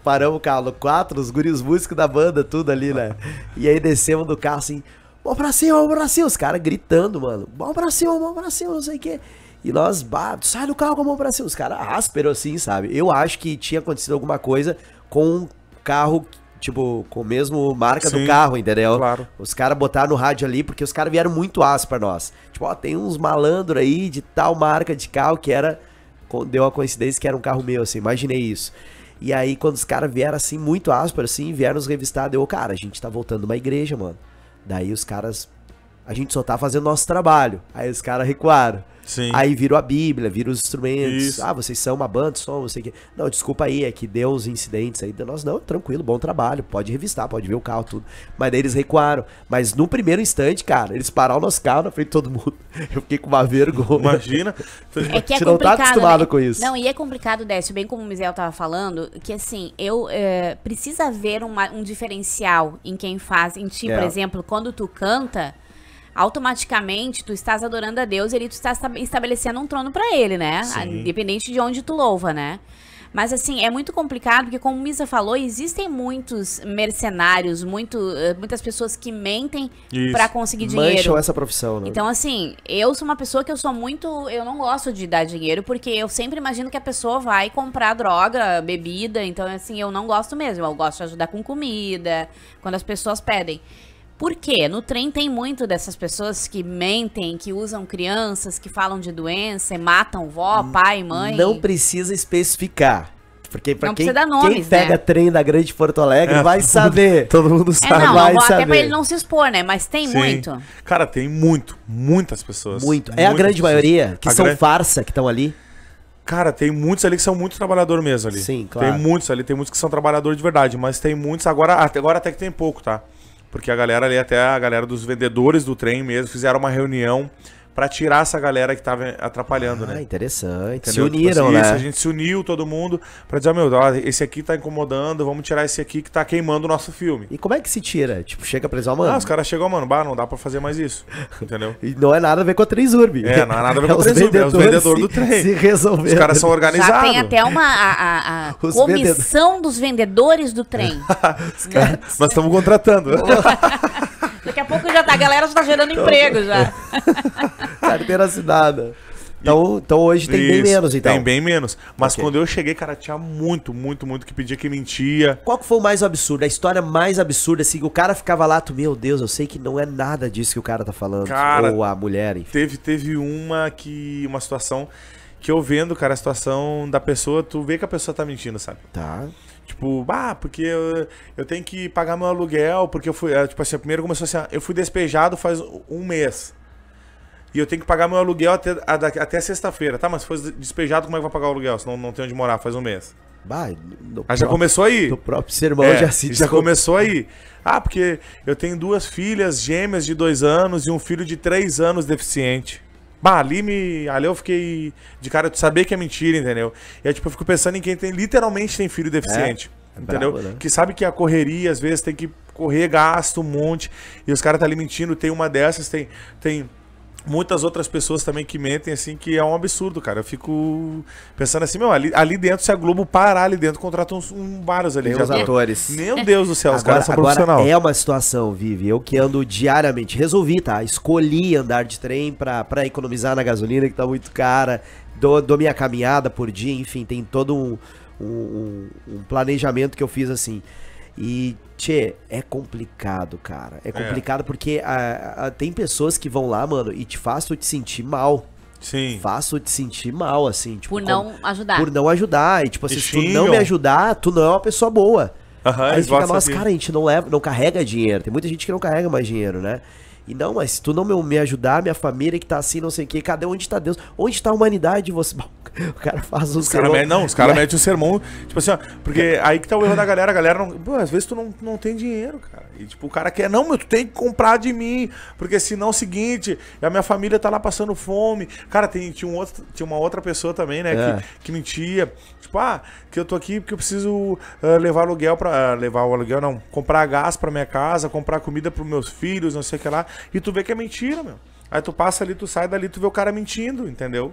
Paramos o carro, quatro, os guris músicos da banda, tudo ali, né? E aí descemos do carro assim, Bom pra cima, bom pra cima. Os caras gritando, mano. Bom pra cima, bom pra cima, não sei o quê. E nós, bah, sai do carro com a mão pra cima. Os caras ásperos assim, sabe? Eu acho que tinha acontecido alguma coisa com um carro, tipo, com a mesma marca Sim, do carro, entendeu? Claro. Os caras botaram no rádio ali, porque os caras vieram muito ásperos pra nós. Tipo, ó, tem uns malandros aí de tal marca de carro que era. Deu a coincidência que era um carro meu, assim, imaginei isso. E aí, quando os caras vieram assim, muito áspero, assim, vieram nos revistar, deu, cara, a gente tá voltando uma igreja, mano. Daí os caras. A gente só tá fazendo nosso trabalho. Aí os caras recuaram. Sim. Aí virou a Bíblia, viram os instrumentos. Isso. Ah, vocês são uma banda, som, não sei o Não, desculpa aí, é que deu uns incidentes aí. Nós, não, tranquilo, bom trabalho, pode revistar, pode ver o carro, tudo. Mas daí eles recuaram. Mas no primeiro instante, cara, eles pararam o nosso carro na frente de todo mundo. *laughs* Eu fiquei com uma vergonha. Imagina. *laughs* É que é Você não tá né? acostumado né? com isso. Não, e é complicado, Décio, bem como o Mizel tava falando, que assim, eu é, precisa haver uma, um diferencial em quem faz, em ti, é. por exemplo, quando tu canta automaticamente tu estás adorando a Deus e tu estás estabelecendo um trono para ele, né? Sim. Independente de onde tu louva, né? Mas assim, é muito complicado, porque como Misa falou, existem muitos mercenários, muito, eh, muitas pessoas que mentem para conseguir dinheiro. Mancham essa profissão, né? Então assim, eu sou uma pessoa que eu sou muito, eu não gosto de dar dinheiro, porque eu sempre imagino que a pessoa vai comprar droga, bebida, então assim, eu não gosto mesmo. Eu gosto de ajudar com comida, quando as pessoas pedem. Por quê? No trem tem muito dessas pessoas que mentem, que usam crianças, que falam de doença, matam vó, hum, pai, mãe. Não precisa especificar. Porque pra não quem, nomes, quem pega né? trem da Grande Porto Alegre é, vai saber. *laughs* Todo mundo sabe. É, não, vai saber. até pra ele não se expor, né? Mas tem Sim. muito. Cara, tem muito. Muitas pessoas. Muito. É a grande pessoas. maioria que a são farsa que estão ali. Cara, tem muitos ali que são muito trabalhador mesmo ali. Sim, claro. Tem muitos ali, tem muitos que são trabalhador de verdade, mas tem muitos agora, agora até que tem pouco, tá? porque a galera ali, até a galera dos vendedores do trem mesmo, fizeram uma reunião para tirar essa galera que tava atrapalhando, ah, né? interessante. Entendeu? Se tipo uniram, tipo assim, né? Isso, a gente se uniu, todo mundo, para dizer, oh, meu, ó, esse aqui tá incomodando, vamos tirar esse aqui que tá queimando o nosso filme. E como é que se tira? Tipo, chega pra eles, ó, mano... Ah, os caras chegam, mano, bah, não dá pra fazer mais isso, *laughs* entendeu? e não é nada a ver com a Tresurb. É, não é nada a ver com a *laughs* é Tresurb, é os vendedores do trem. Se resolver. Os caras são organizados. Já tem até uma a, a, a *laughs* comissão vendedores. dos vendedores do trem. Nós estamos contratando. Daqui a pouco já tá, a galera já tá gerando então, emprego já. *laughs* Carteira assinada. Então, então hoje tem Isso, bem menos, então. Tem bem menos. Mas okay. quando eu cheguei, cara, tinha muito, muito, muito que pedia que mentia. Qual que foi o mais absurdo? A história mais absurda, assim, o cara ficava lá, tu, meu Deus, eu sei que não é nada disso que o cara tá falando. Cara, ou a mulher, enfim. Teve, teve uma que. uma situação que eu vendo, cara, a situação da pessoa, tu vê que a pessoa tá mentindo, sabe? Tá. Tipo, ah, porque eu, eu tenho que pagar meu aluguel, porque eu fui. É, tipo assim, primeiro começou assim, eu fui despejado faz um mês. E eu tenho que pagar meu aluguel até, até sexta-feira. Tá, mas se for despejado, como é que vai pagar o aluguel? Senão não tem onde morar, faz um mês. Bah, aí próprio, já começou aí. Do próprio sermão é, já se Já começou aí. Ah, porque eu tenho duas filhas gêmeas de dois anos e um filho de três anos deficiente. Bah, ali, me, ali eu fiquei de cara de saber que é mentira, entendeu? E aí, tipo, eu fico pensando em quem tem, literalmente tem filho deficiente. É, é entendeu? Bravo, né? Que sabe que a correria, às vezes, tem que correr, gasto um monte. E os caras tá ali mentindo. Tem uma dessas, tem. tem muitas outras pessoas também que mentem, assim, que é um absurdo, cara. Eu fico pensando assim, meu, ali, ali dentro, se a Globo parar ali dentro, contrata uns, um vários ali. os atores. Meu Deus do céu, os agora, caras são profissionais. É uma situação, Vivi. Eu que ando diariamente, resolvi, tá? Escolhi andar de trem pra, pra economizar na gasolina, que tá muito cara. Dou, dou minha caminhada por dia, enfim, tem todo um, um, um planejamento que eu fiz assim. E Tchê, é complicado, cara. É, é. complicado é. porque a, ah, a, ah, ah, tem pessoas que vão lá, mano, e te façam te sentir mal. Sim. Faço te sentir mal, assim. Tipo, por não como, ajudar. Por não ajudar. E tipo assim, e se tu não me ajudar, tu não é uma pessoa boa. Uhum, Aí fica, nossa, cara, a gente não leva, não carrega dinheiro. Tem muita gente que não carrega mais dinheiro, né? E não, mas se tu não me ajudar, minha família que tá assim, não sei o quê, cadê onde tá Deus? Onde tá a humanidade? Você... *laughs* O cara faz um os sermão. Cara, não, os caras metem o sermão. Tipo assim, ó, porque aí que tá o erro da galera. A galera não. Pô, às vezes tu não, não tem dinheiro, cara. E tipo, o cara quer, não, meu, tu tem que comprar de mim. Porque senão é o seguinte, a minha família tá lá passando fome. Cara, tem, tinha, um outro, tinha uma outra pessoa também, né, é. que, que mentia tipo, ah, que eu tô aqui porque eu preciso uh, levar aluguel para uh, eh, levar o aluguel não, comprar gás para minha casa, comprar comida para meus filhos, não sei o que lá, e tu vê que é mentira, meu. Aí tu passa ali, tu sai dali, tu vê o cara mentindo, entendeu?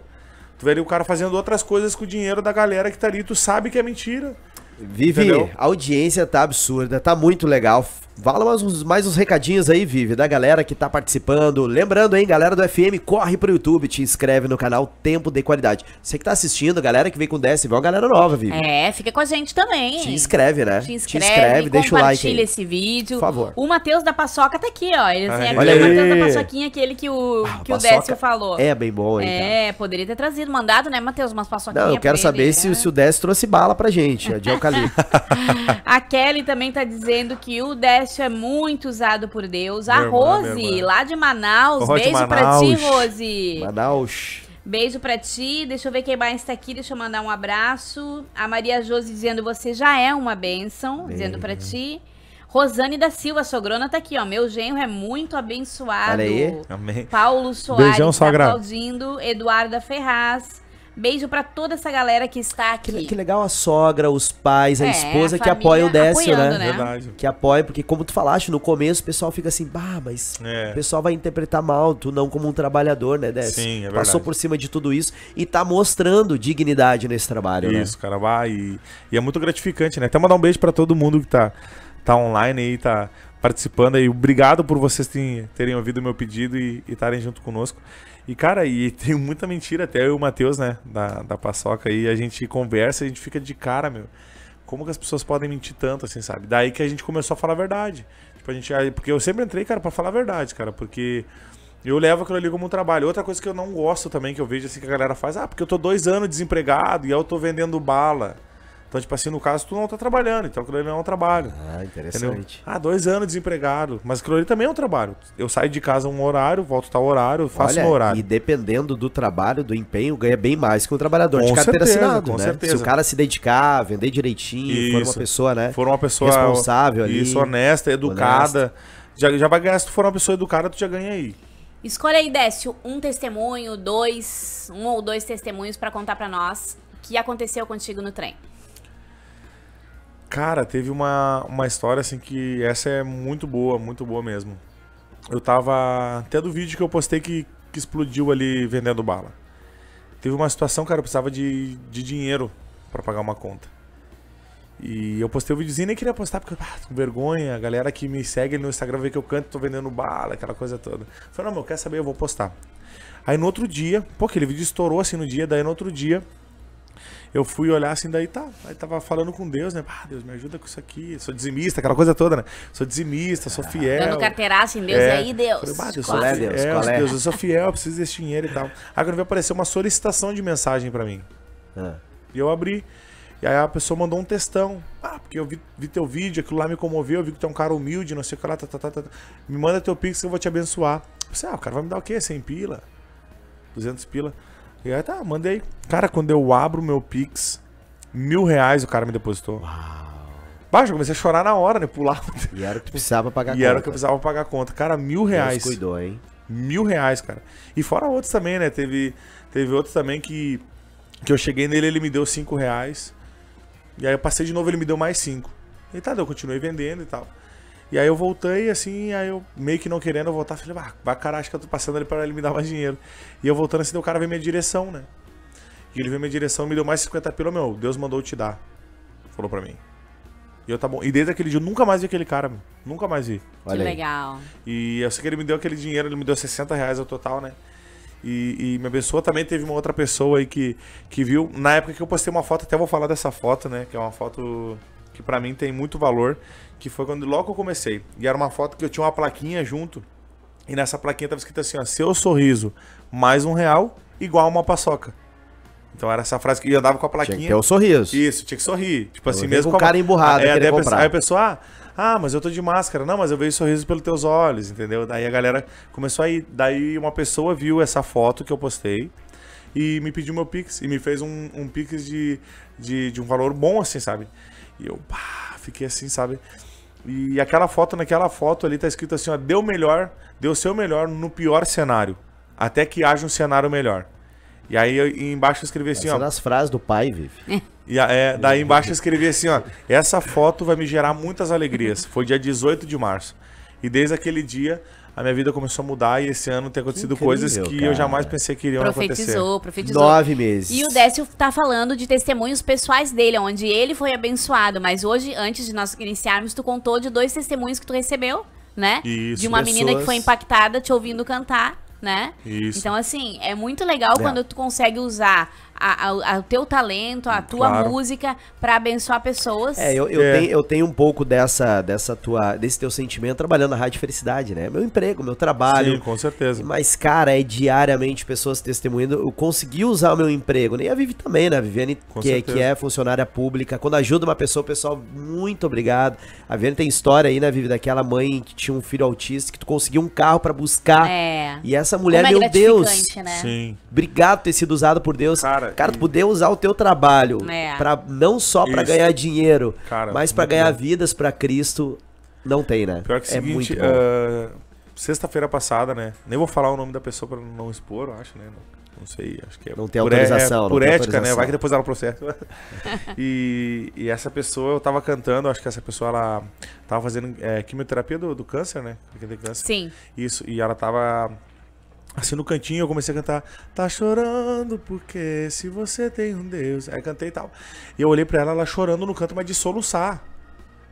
Tu vê ali o cara fazendo outras coisas com o dinheiro da galera que tá ali, tu sabe que é mentira. Vivi, entendeu? a audiência tá absurda, tá muito legal. Fala mais uns, mais uns recadinhos aí, Vive, da galera que tá participando. Lembrando, hein, galera do FM, corre pro YouTube, te inscreve no canal Tempo de Qualidade. Você que tá assistindo, galera que vem com o DSV, galera nova, Vive. É, fica com a gente também. Te inscreve, né? Te inscreve, te inscreve deixa o like. Compartilha esse vídeo. Por favor. O Matheus da Paçoca tá aqui, ó. Ele, assim, Olha é o Matheus da Paçoquinha, aquele que o, ah, que o Décio falou. É, bem bom, hein? É, cara. poderia ter trazido, mandado, né, Matheus, umas paçoquinhas. Não, eu quero saber ele, né? se, né? se o Décio trouxe bala pra gente, a de Alcali. *laughs* a Kelly também tá dizendo que o Décio podcast é muito usado por Deus. A Rose, lá de Manaus. Beijo Manaus. pra ti, Rose. Manaus. Beijo pra ti. Deixa eu ver quem mais tá aqui. Deixa eu mandar um abraço. A Maria Josi dizendo: Você já é uma bênção. Dizendo pra ti. Rosane da Silva, sogrona tá aqui, ó. Meu genro é muito abençoado. Olha aí. Amém. Paulo Soares Beijão, tá aplaudindo. Eduarda Ferraz. Beijo para toda essa galera que está aqui. Que, que legal a sogra, os pais, a é, esposa a que apoia o Décio, né? né? Verdade. Que apoia, porque como tu falaste no começo, o pessoal fica assim, bah, mas é. o pessoal vai interpretar mal, tu não como um trabalhador, né, Décio? Sim, é verdade. Passou por cima de tudo isso e tá mostrando dignidade nesse trabalho, né? isso, né? cara, vai. E, e, é muito gratificante, né? Até mandar um beijo para todo mundo que tá, tá online aí, tá participando aí. Obrigado por vocês terem, terem ouvido o meu pedido e estarem junto conosco. E, cara, e *laughs* tem muita mentira, até eu e o Matheus, né, da, da paçoca e a gente conversa, a gente fica de cara, meu. Como que as pessoas podem mentir tanto, assim, sabe? Daí que a gente começou a falar a verdade. Tipo, a gente. Porque eu sempre entrei, cara, para falar a verdade, cara, porque. Eu levo aquilo ali como um trabalho. Outra coisa que eu não gosto também, que eu vejo assim que a galera faz, ah, porque eu tô dois anos desempregado e eu tô vendendo bala. Então, tipo assim, no caso, tu não tá trabalhando, então aquilo ali não é um trabalho. Ah, interessante. Entendeu? Ah, dois anos desempregado. Mas aquilo ali também é um trabalho. Eu saio de casa um horário, volto tal horário, faço Olha, um horário. E dependendo do trabalho, do empenho, ganha bem mais que um trabalhador com de carteira certeza, assinado, com né? Certeza. Se o cara se dedicar, vender direitinho, isso. for uma pessoa, né? For uma pessoa responsável ali. Isso, honesta, educada. Honesta. Já, já vai ganhar, se tu for uma pessoa educada, tu já ganha aí. Escolha aí, Décio, um testemunho, dois, um ou dois testemunhos para contar para nós o que aconteceu contigo no trem. Cara, teve uma, uma história assim que essa é muito boa, muito boa mesmo. Eu tava. Até do vídeo que eu postei que, que explodiu ali vendendo bala. Teve uma situação, cara, eu precisava de, de dinheiro para pagar uma conta. E eu postei o um videozinho nem queria postar, porque ah, tô com vergonha, a galera que me segue no Instagram vê que eu canto, tô vendendo bala, aquela coisa toda. Eu falei, não, meu, quer saber? Eu vou postar. Aí no outro dia, pô, aquele vídeo estourou assim no dia, daí no outro dia eu fui olhar assim, daí tá, aí tava falando com Deus, né? Ah, Deus, me ajuda com isso aqui. Sou dizimista, aquela coisa toda, né? Sou dizimista, sou ah, fiel. Dando carteiraço em assim, Deus é. aí, Deus. Falei, bah, Deus, qual é, Deus, fiel, qual é? Deus, eu sou fiel, preciso desse dinheiro e tal. Aí quando veio aparecer uma solicitação de mensagem para mim. Ah. E eu abri. E aí a pessoa mandou um textão. Ah, porque eu vi, vi teu vídeo, aquilo lá me comoveu, eu vi que tu é um cara humilde, não sei o que lá, tá, tá, tá, tá. tá. Me manda teu pix que eu vou te abençoar. Eu pensei, ah, o cara vai me dar o quê? 100 pila? 200 pila? E aí tá, mandei. Cara, quando eu abro meu Pix, mil reais o cara me depositou. Uau. Baixa, comecei a chorar na hora, né? Pular. E era o que precisava pagar conta. E era o que eu precisava pagar a conta. Cara, mil reais. Deus cuidou, hein? Mil reais, cara. E fora outros também, né? Teve, teve outros também que, que eu cheguei nele, ele me deu cinco reais. E aí eu passei de novo, ele me deu mais cinco. E tá, eu continuei vendendo e tal. E aí eu voltei, assim, aí eu meio que não querendo voltar, falei, ah, bacana, acho que eu tô passando ali pra ele me dar mais dinheiro. E eu voltando assim, o cara veio minha direção, né? E ele veio minha direção me deu mais 50 pila, meu, Deus mandou te dar. Falou pra mim. E eu tá bom. E desde aquele dia eu nunca mais vi aquele cara, meu. Nunca mais vi. Que Olha legal. E eu sei que ele me deu aquele dinheiro, ele me deu 60 reais ao total, né? E, e me abençoou. Também teve uma outra pessoa aí que, que viu. Na época que eu postei uma foto, até vou falar dessa foto, né? Que é uma foto que para mim tem muito valor que foi quando logo eu comecei. E era uma foto que eu tinha uma plaquinha junto. E nessa plaquinha tava escrito assim, ó, seu sorriso mais um real igual uma paçoca. Então era essa frase que eu andava com a plaquinha. Tinha que ter o sorriso. Isso, tinha que sorrir. Tipo eu assim mesmo. Com o cara emburrado, é, aí a pessoa, ah, ah, mas eu tô de máscara. Não, mas eu vejo sorriso pelos teus olhos, entendeu? Daí a galera começou a ir. Daí uma pessoa viu essa foto que eu postei e me pediu meu Pix. E me fez um, um Pix de, de, de um valor bom, assim, sabe? E eu, pá, fiquei assim, sabe? E aquela foto, naquela foto ali tá escrito assim, ó, deu melhor, deu seu melhor no pior cenário, até que haja um cenário melhor. E aí eu, e embaixo eu escrevi assim, Essa é ó. das frases do pai, Vivi. É. E é, daí embaixo eu escrevi assim, ó, essa foto vai me gerar muitas alegrias. Foi dia 18 de março. E desde aquele dia a minha vida começou a mudar e esse ano tem acontecido Incrível, coisas que cara. eu jamais pensei que iriam profetizou, acontecer. Profetizou, profetizou. Nove meses. E o Décio tá falando de testemunhos pessoais dele, onde ele foi abençoado. Mas hoje, antes de nós iniciarmos, tu contou de dois testemunhos que tu recebeu, né? Isso, de uma pessoas... menina que foi impactada te ouvindo cantar né? Isso. Então, assim, é muito legal é. quando tu consegue usar a, o teu talento, a tua claro. música para abençoar pessoas. É, eu, eu, é. Tenho, eu tenho um pouco dessa, dessa tua, desse teu sentimento trabalhando na Rádio Felicidade, né? Meu emprego, meu trabalho. Sim, com certeza. Mas, cara, é diariamente pessoas testemunhando. Eu consegui usar o meu emprego, né? E a Vivi também, né? A Viviane, que, é, que é funcionária pública. Quando ajuda uma pessoa, pessoal, muito obrigado. A Viviane tem história aí, né, Vivi, daquela mãe que tinha um filho autista, que tu conseguiu um carro para buscar. É. E essa mulher, Como é meu Deus. Né? Sim. Obrigado por ter sido usado por Deus. Cara, Cara, tu poder usar o teu trabalho é. para não só para ganhar dinheiro, cara, mas para ganhar bom. vidas para Cristo, não tem, né? Pior que é, é seguinte, muito Uh, sexta-feira passada, né? Nem vou falar o nome da pessoa para não expor, eu acho, né? Não, não sei, acho que é. Não tem é autorização, é, Por ética, autorização. né? Vai que depois ela processo. *laughs* e, e, essa pessoa, eu tava cantando, acho que essa pessoa, ela tava fazendo é, quimioterapia do, do câncer, né? Câncer. Sim. Isso, e ela tava Assim no cantinho eu comecei a cantar, tá chorando porque se você tem um Deus. Aí cantei e tal. E eu olhei pra ela, ela chorando no canto, mas de soluçar.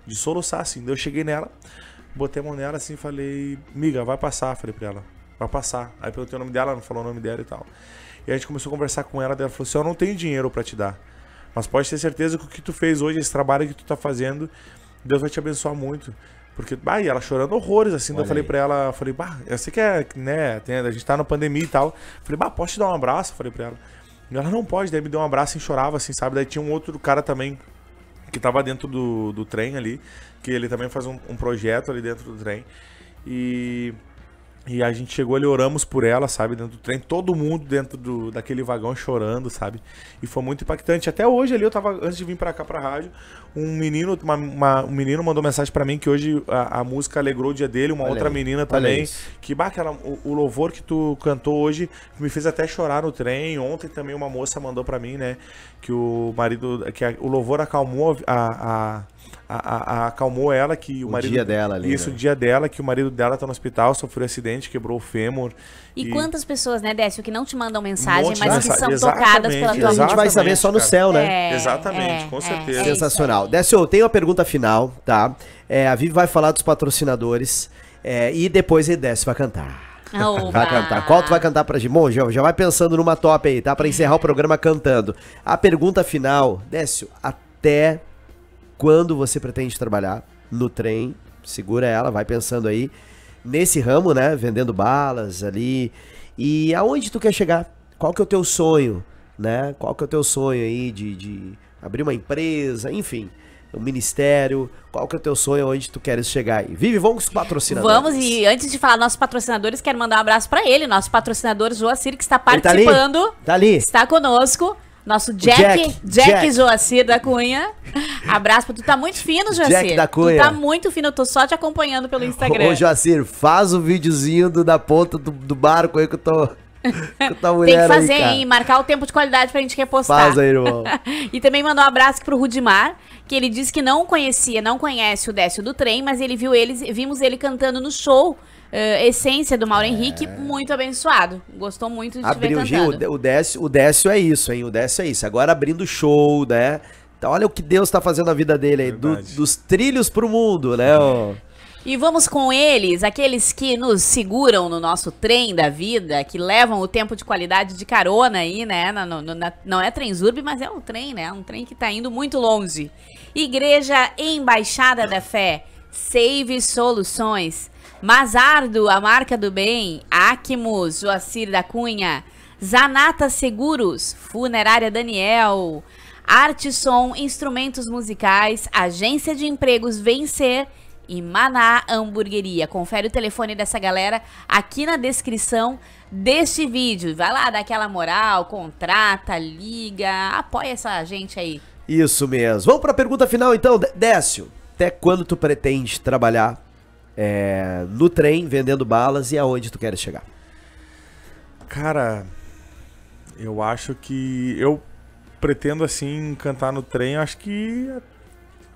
De soluçar, assim. Daí eu cheguei nela, botei a mão nela assim falei, miga, vai passar. Falei pra ela, vai passar. Aí perguntei o nome dela, não falou o nome dela e tal. E a gente começou a conversar com ela, daí ela falou assim: eu não tenho dinheiro para te dar. Mas pode ter certeza que o que tu fez hoje, esse trabalho que tu tá fazendo, Deus vai te abençoar muito. Porque, bah, ela chorando horrores, assim. então eu falei aí. pra ela, falei, bah, eu sei que é, né, tem, a gente tá na pandemia e tal. Falei, bah, posso te dar um abraço? Falei pra ela. E ela não pode, daí me deu um abraço e chorava, assim, sabe? Daí tinha um outro cara também que tava dentro do, do trem ali, que ele também faz um, um projeto ali dentro do trem. E e a gente chegou ali, oramos por ela, sabe, dentro do trem, todo mundo dentro do, daquele vagão chorando, sabe? E foi muito impactante. Até hoje ali eu tava, antes de vir para cá pra rádio, um menino, uma, uma, um menino mandou mensagem para mim que hoje a, a, música alegrou o dia dele, uma olha outra aí, menina também. Que bacana, o, o, louvor que tu cantou hoje me fez até chorar no trem. Ontem também uma moça mandou para mim, né? Que o marido. Que a, o louvor acalmou a, a a, a, acalmou ela que o, o marido. dia dela ali. Isso, né? o dia dela, que o marido dela tá no hospital, sofreu um acidente, quebrou o fêmur. E, e, quantas pessoas, né, Décio, que não te mandam mensagem, um mas que são tocadas pela tua A gente vai saber só no cara. céu, né? É, exatamente, é, com é, certeza. É, Sensacional. Décio, tem uma pergunta final, tá? É, a Vivi vai falar dos patrocinadores é, e depois a Décio vai cantar. Oba. Vai cantar. Qual tu vai cantar pra gente? Bom, já, já vai pensando numa top aí, tá? Pra encerrar o programa cantando. A pergunta final, Décio, até quando você pretende trabalhar no trem, segura ela, vai pensando aí nesse ramo, né? Vendendo balas ali. E aonde tu quer chegar? Qual que é o teu sonho, né? Qual que é o teu sonho aí de, de abrir uma empresa, enfim um ministério, qual que é o teu sonho, onde tu queres chegar aí. Vive, vamos com os patrocinadores. Vamos, e antes de falar nossos patrocinadores, quero mandar um abraço para ele, nosso patrocinador Joacir, que está participando. Ele tá ali? Tá ali. Está conosco. Nosso Jack, Jack, Jack, Jack, Joacir da Cunha. Abraço pra tu. Tá muito fino, Joacir. Jack da Cunha. Tu tá muito fino, eu tô só te acompanhando pelo Instagram. Ô, ô Joacir, faz o um videozinho do, da ponta do, do barco aí que eu tô. *laughs* Tem que fazer, aí, hein? Marcar o tempo de qualidade pra gente repostar. Faz aí, irmão. *laughs* e também mandou um abraço pro Rudimar, que ele disse que não conhecia, não conhece o Décio do Trem, mas ele viu eles, vimos ele cantando no show Uh, essência do Mauro é. Henrique, muito abençoado. Gostou muito de Abriu, te ver cantando. Gil, o, Décio, o Décio é isso, hein? O Décio é isso. Agora abrindo show, né? Então olha o que Deus está fazendo na vida dele aí, do, dos trilhos pro mundo, né? Ó. E vamos com eles, aqueles que nos seguram no nosso trem da vida, que levam o tempo de qualidade de carona aí, né? Na, na, na, não é Trenzurb, mas é um trem, né? Um trem que tá indo muito longe. Igreja Embaixada da Fé, Save Soluções, Mazardo, a marca do bem, Acmos, Joacir da Cunha, Zanata Seguros, Funerária Daniel, Arte Som, Instrumentos Musicais, Agência de Empregos Vencer e Maná Hamburgueria. Confere o telefone dessa galera aqui na descrição deste vídeo. Vai lá, dá aquela moral, contrata, liga, apoia essa gente aí. Isso mesmo. Vamos para a pergunta final então, Décio. Até quando tu pretende trabalhar é, no trem vendendo balas e aonde tu queres chegar? Cara, eu acho que eu pretendo assim cantar no trem, acho que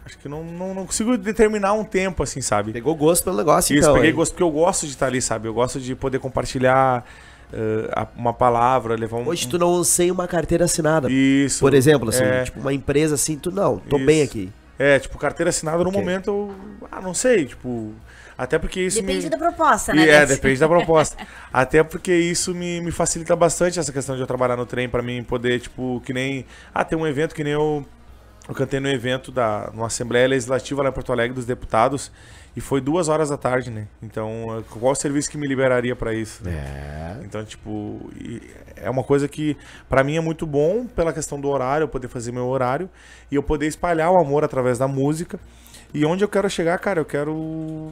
Acho que não, não, não, consigo determinar um tempo, assim, sabe? Pegou gosto pelo negócio, Isso, então. peguei gosto, porque eu gosto de estar ali, sabe? Eu gosto de poder compartilhar uh, uma palavra, levar um... Hoje tu não sem uma carteira assinada. Isso. Por exemplo, assim, é... tipo, uma empresa assim, tu não, tô isso. bem aqui. É, tipo, carteira assinada okay. no momento, eu, ah, não sei, tipo... Até porque isso Depende me... da proposta, né? É, depende da *laughs* proposta. Até porque isso me, me facilita bastante essa questão de eu trabalhar no trem para mim poder, tipo, que nem... Ah, tem um evento que nem eu eu cantei no evento da numa Assembleia Legislativa lá em Porto Alegre dos deputados e foi duas horas da tarde, né? Então, qual o serviço que me liberaria para isso? Né? É. Então, tipo, é uma coisa que para mim é muito bom pela questão do horário, eu poder fazer meu horário e eu poder espalhar o amor através da música. E onde eu quero chegar, cara, eu quero.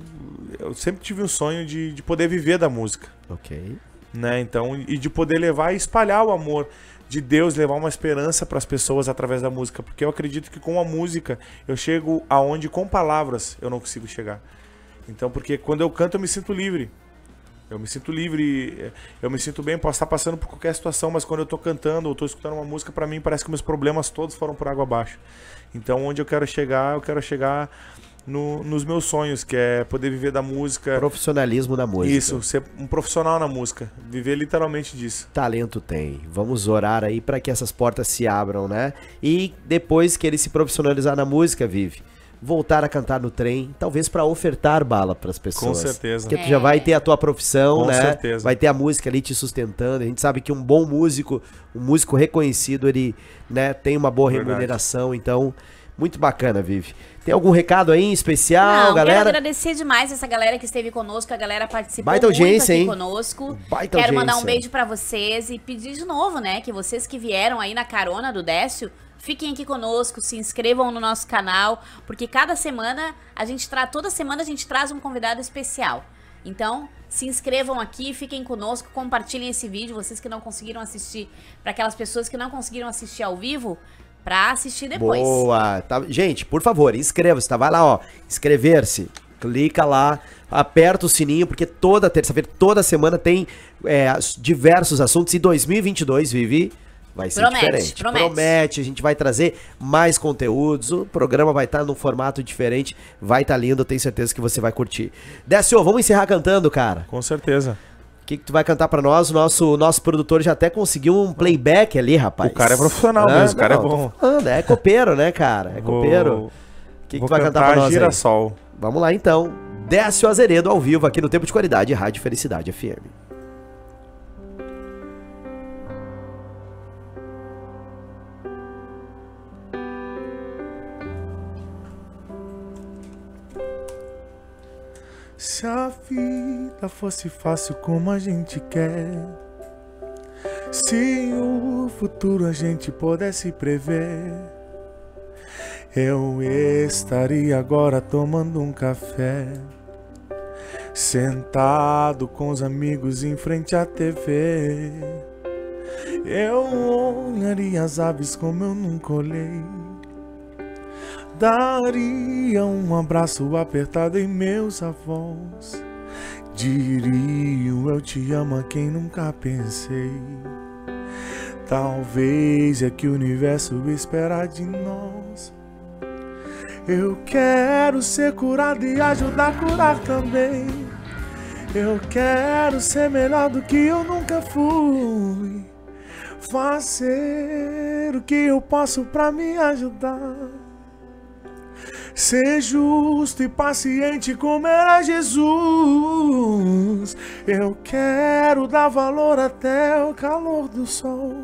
Eu sempre tive um sonho de, de poder viver da música. Ok. Né? Então, e de poder levar e espalhar o amor de Deus, levar uma esperança para as pessoas através da música, porque eu acredito que com a música eu chego aonde com palavras eu não consigo chegar. Então, porque quando eu canto eu me sinto livre. Eu me sinto livre, eu me sinto bem, posso estar passando por qualquer situação, mas quando eu estou cantando ou estou escutando uma música, para mim parece que meus problemas todos foram por água abaixo. Então, onde eu quero chegar, eu quero chegar no, nos meus sonhos, que é poder viver da música. Profissionalismo da música. Isso, ser um profissional na música. Viver literalmente disso. Talento tem. Vamos orar aí para que essas portas se abram, né? E depois que ele se profissionalizar na música, Vive, voltar a cantar no trem, talvez para ofertar bala para as pessoas. Com certeza. Porque tu já vai é. ter a tua profissão, Com né? Certeza. Vai ter a música ali te sustentando. A gente sabe que um bom músico, um músico reconhecido, ele, né, tem uma boa Verdade. remuneração, então muito bacana, Vive. Tem algum recado aí em especial, Não, galera? Quero agradecer demais essa galera que esteve conosco, a galera participou Baita audiência, hein? conosco. Baita quero audiência. mandar um beijo para vocês e pedir de novo, né, que vocês que vieram aí na carona do Décio, fiquem aqui conosco, se inscrevam no nosso canal, porque cada semana a gente traz, toda semana a gente traz um convidado especial. Então, se inscrevam aqui, fiquem conosco, compartilhem esse vídeo, vocês que não conseguiram assistir, para aquelas pessoas que não conseguiram assistir ao vivo, pra assistir depois. Boa. Tá, gente, por favor, inscreva-se, tá? Vai lá, ó. Inscrever-se. Clica lá, aperta o sininho, porque toda terça-feira, toda semana tem é, diversos assuntos. E 2022, Vivi, vai ser promete, diferente. Promete. promete, a gente vai trazer mais conteúdos, o programa vai estar tá num formato diferente, vai estar tá lindo, eu tenho certeza que você vai curtir. Décio, vamos encerrar cantando, cara? Com certeza que, que tu vai cantar para nós? O nosso, nosso produtor já até conseguiu um playback ali, rapaz. O cara é profissional ah, mesmo, o cara é não, é bom. Anda, é copeiro, né, cara? É copeiro. O que, que tu vai cantar, cantar pra nós? Girassol. Aí? Vamos lá então. Décio Azeredo ao vivo aqui no Tempo de Qualidade, Rádio Felicidade FM. Se a vida fosse fácil como a gente quer, se o futuro a gente pudesse prever, eu estaria agora tomando um café, sentado com os amigos em frente à TV. Eu olharia as aves como eu nunca olhei. Daria um abraço apertado em meus avós. Diriam eu te amo a quem nunca pensei. Talvez é que o universo espera de nós. Eu quero ser curado e ajudar a curar também. Eu quero ser melhor do que eu nunca fui. Fazer o que eu posso para me ajudar. Ser justo e paciente como era Jesus. Eu quero dar valor até o calor do sol.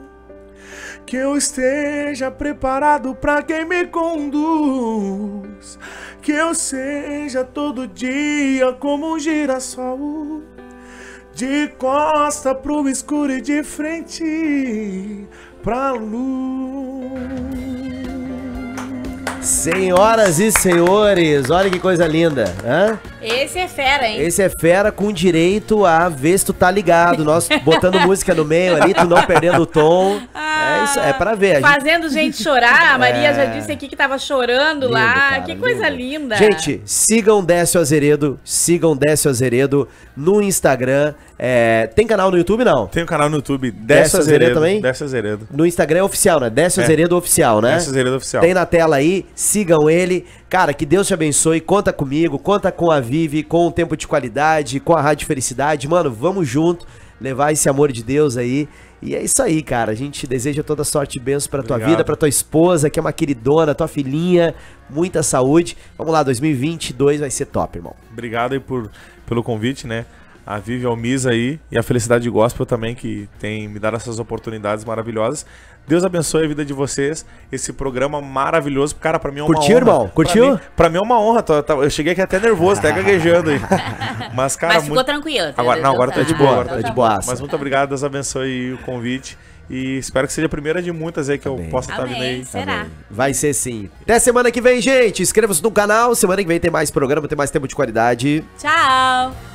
Que eu esteja preparado para quem me conduz. Que eu seja todo dia como um girassol. De costa pro escuro e de frente pra luz. Senhoras e senhores, olha que coisa linda. Hã? Esse é fera, hein? Esse é fera com direito a ver se tu tá ligado. Nós *laughs* botando música no meio ali, tu não perdendo o tom. Ah, é isso, é pra ver. Fazendo gente... chorar. A Maria é... já disse aqui que tava chorando lindo, lá. Cara, que lindo. coisa linda. Gente, sigam Décio Azeredo, sigam Décio Azeredo no Instagram. É, tem canal no YouTube, não? Tem um canal no YouTube, Dessa, Dessa Zeredo, também? Dessa Zeredo. No Instagram é oficial, né? Dessa é. Zeredo Oficial, né? Dessa Zeredo Oficial. Tem na tela aí, sigam ele. Cara, que Deus te abençoe, conta comigo, conta com a Vivi, com o Tempo de Qualidade, com a Rádio Felicidade. Mano, vamos junto levar esse amor de Deus aí. E é isso aí, cara. A gente deseja toda sorte e bênçãos pra tua Obrigado. vida, pra tua esposa, que é uma queridona, tua filhinha, muita saúde. Vamos lá, 2022 vai ser top, irmão. Obrigado aí por, pelo convite, né? a Vivi Almiz aí e a Felicidade Gospel também, que tem me dado essas oportunidades maravilhosas. Deus abençoe a vida de vocês. Esse programa maravilhoso. Cara, pra mim é uma Curtiu, honra. irmão? Curtiu? Pra mim, pra mim é uma honra. Eu cheguei aqui até nervoso, até gaguejando aí. *laughs* Mas, cara. Mas ficou muito... tranquilo. Agora, não, agora tá, tá de boa. Agora tá de boa. Mas muito obrigado. Deus abençoe o convite. E espero que seja a primeira de muitas aí que Amém. eu possa estar tá vindo aí. Será? Amém. Vai ser sim. Até semana que vem, gente. Inscreva-se no canal. Semana que vem tem mais programa, tem mais tempo de qualidade. Tchau.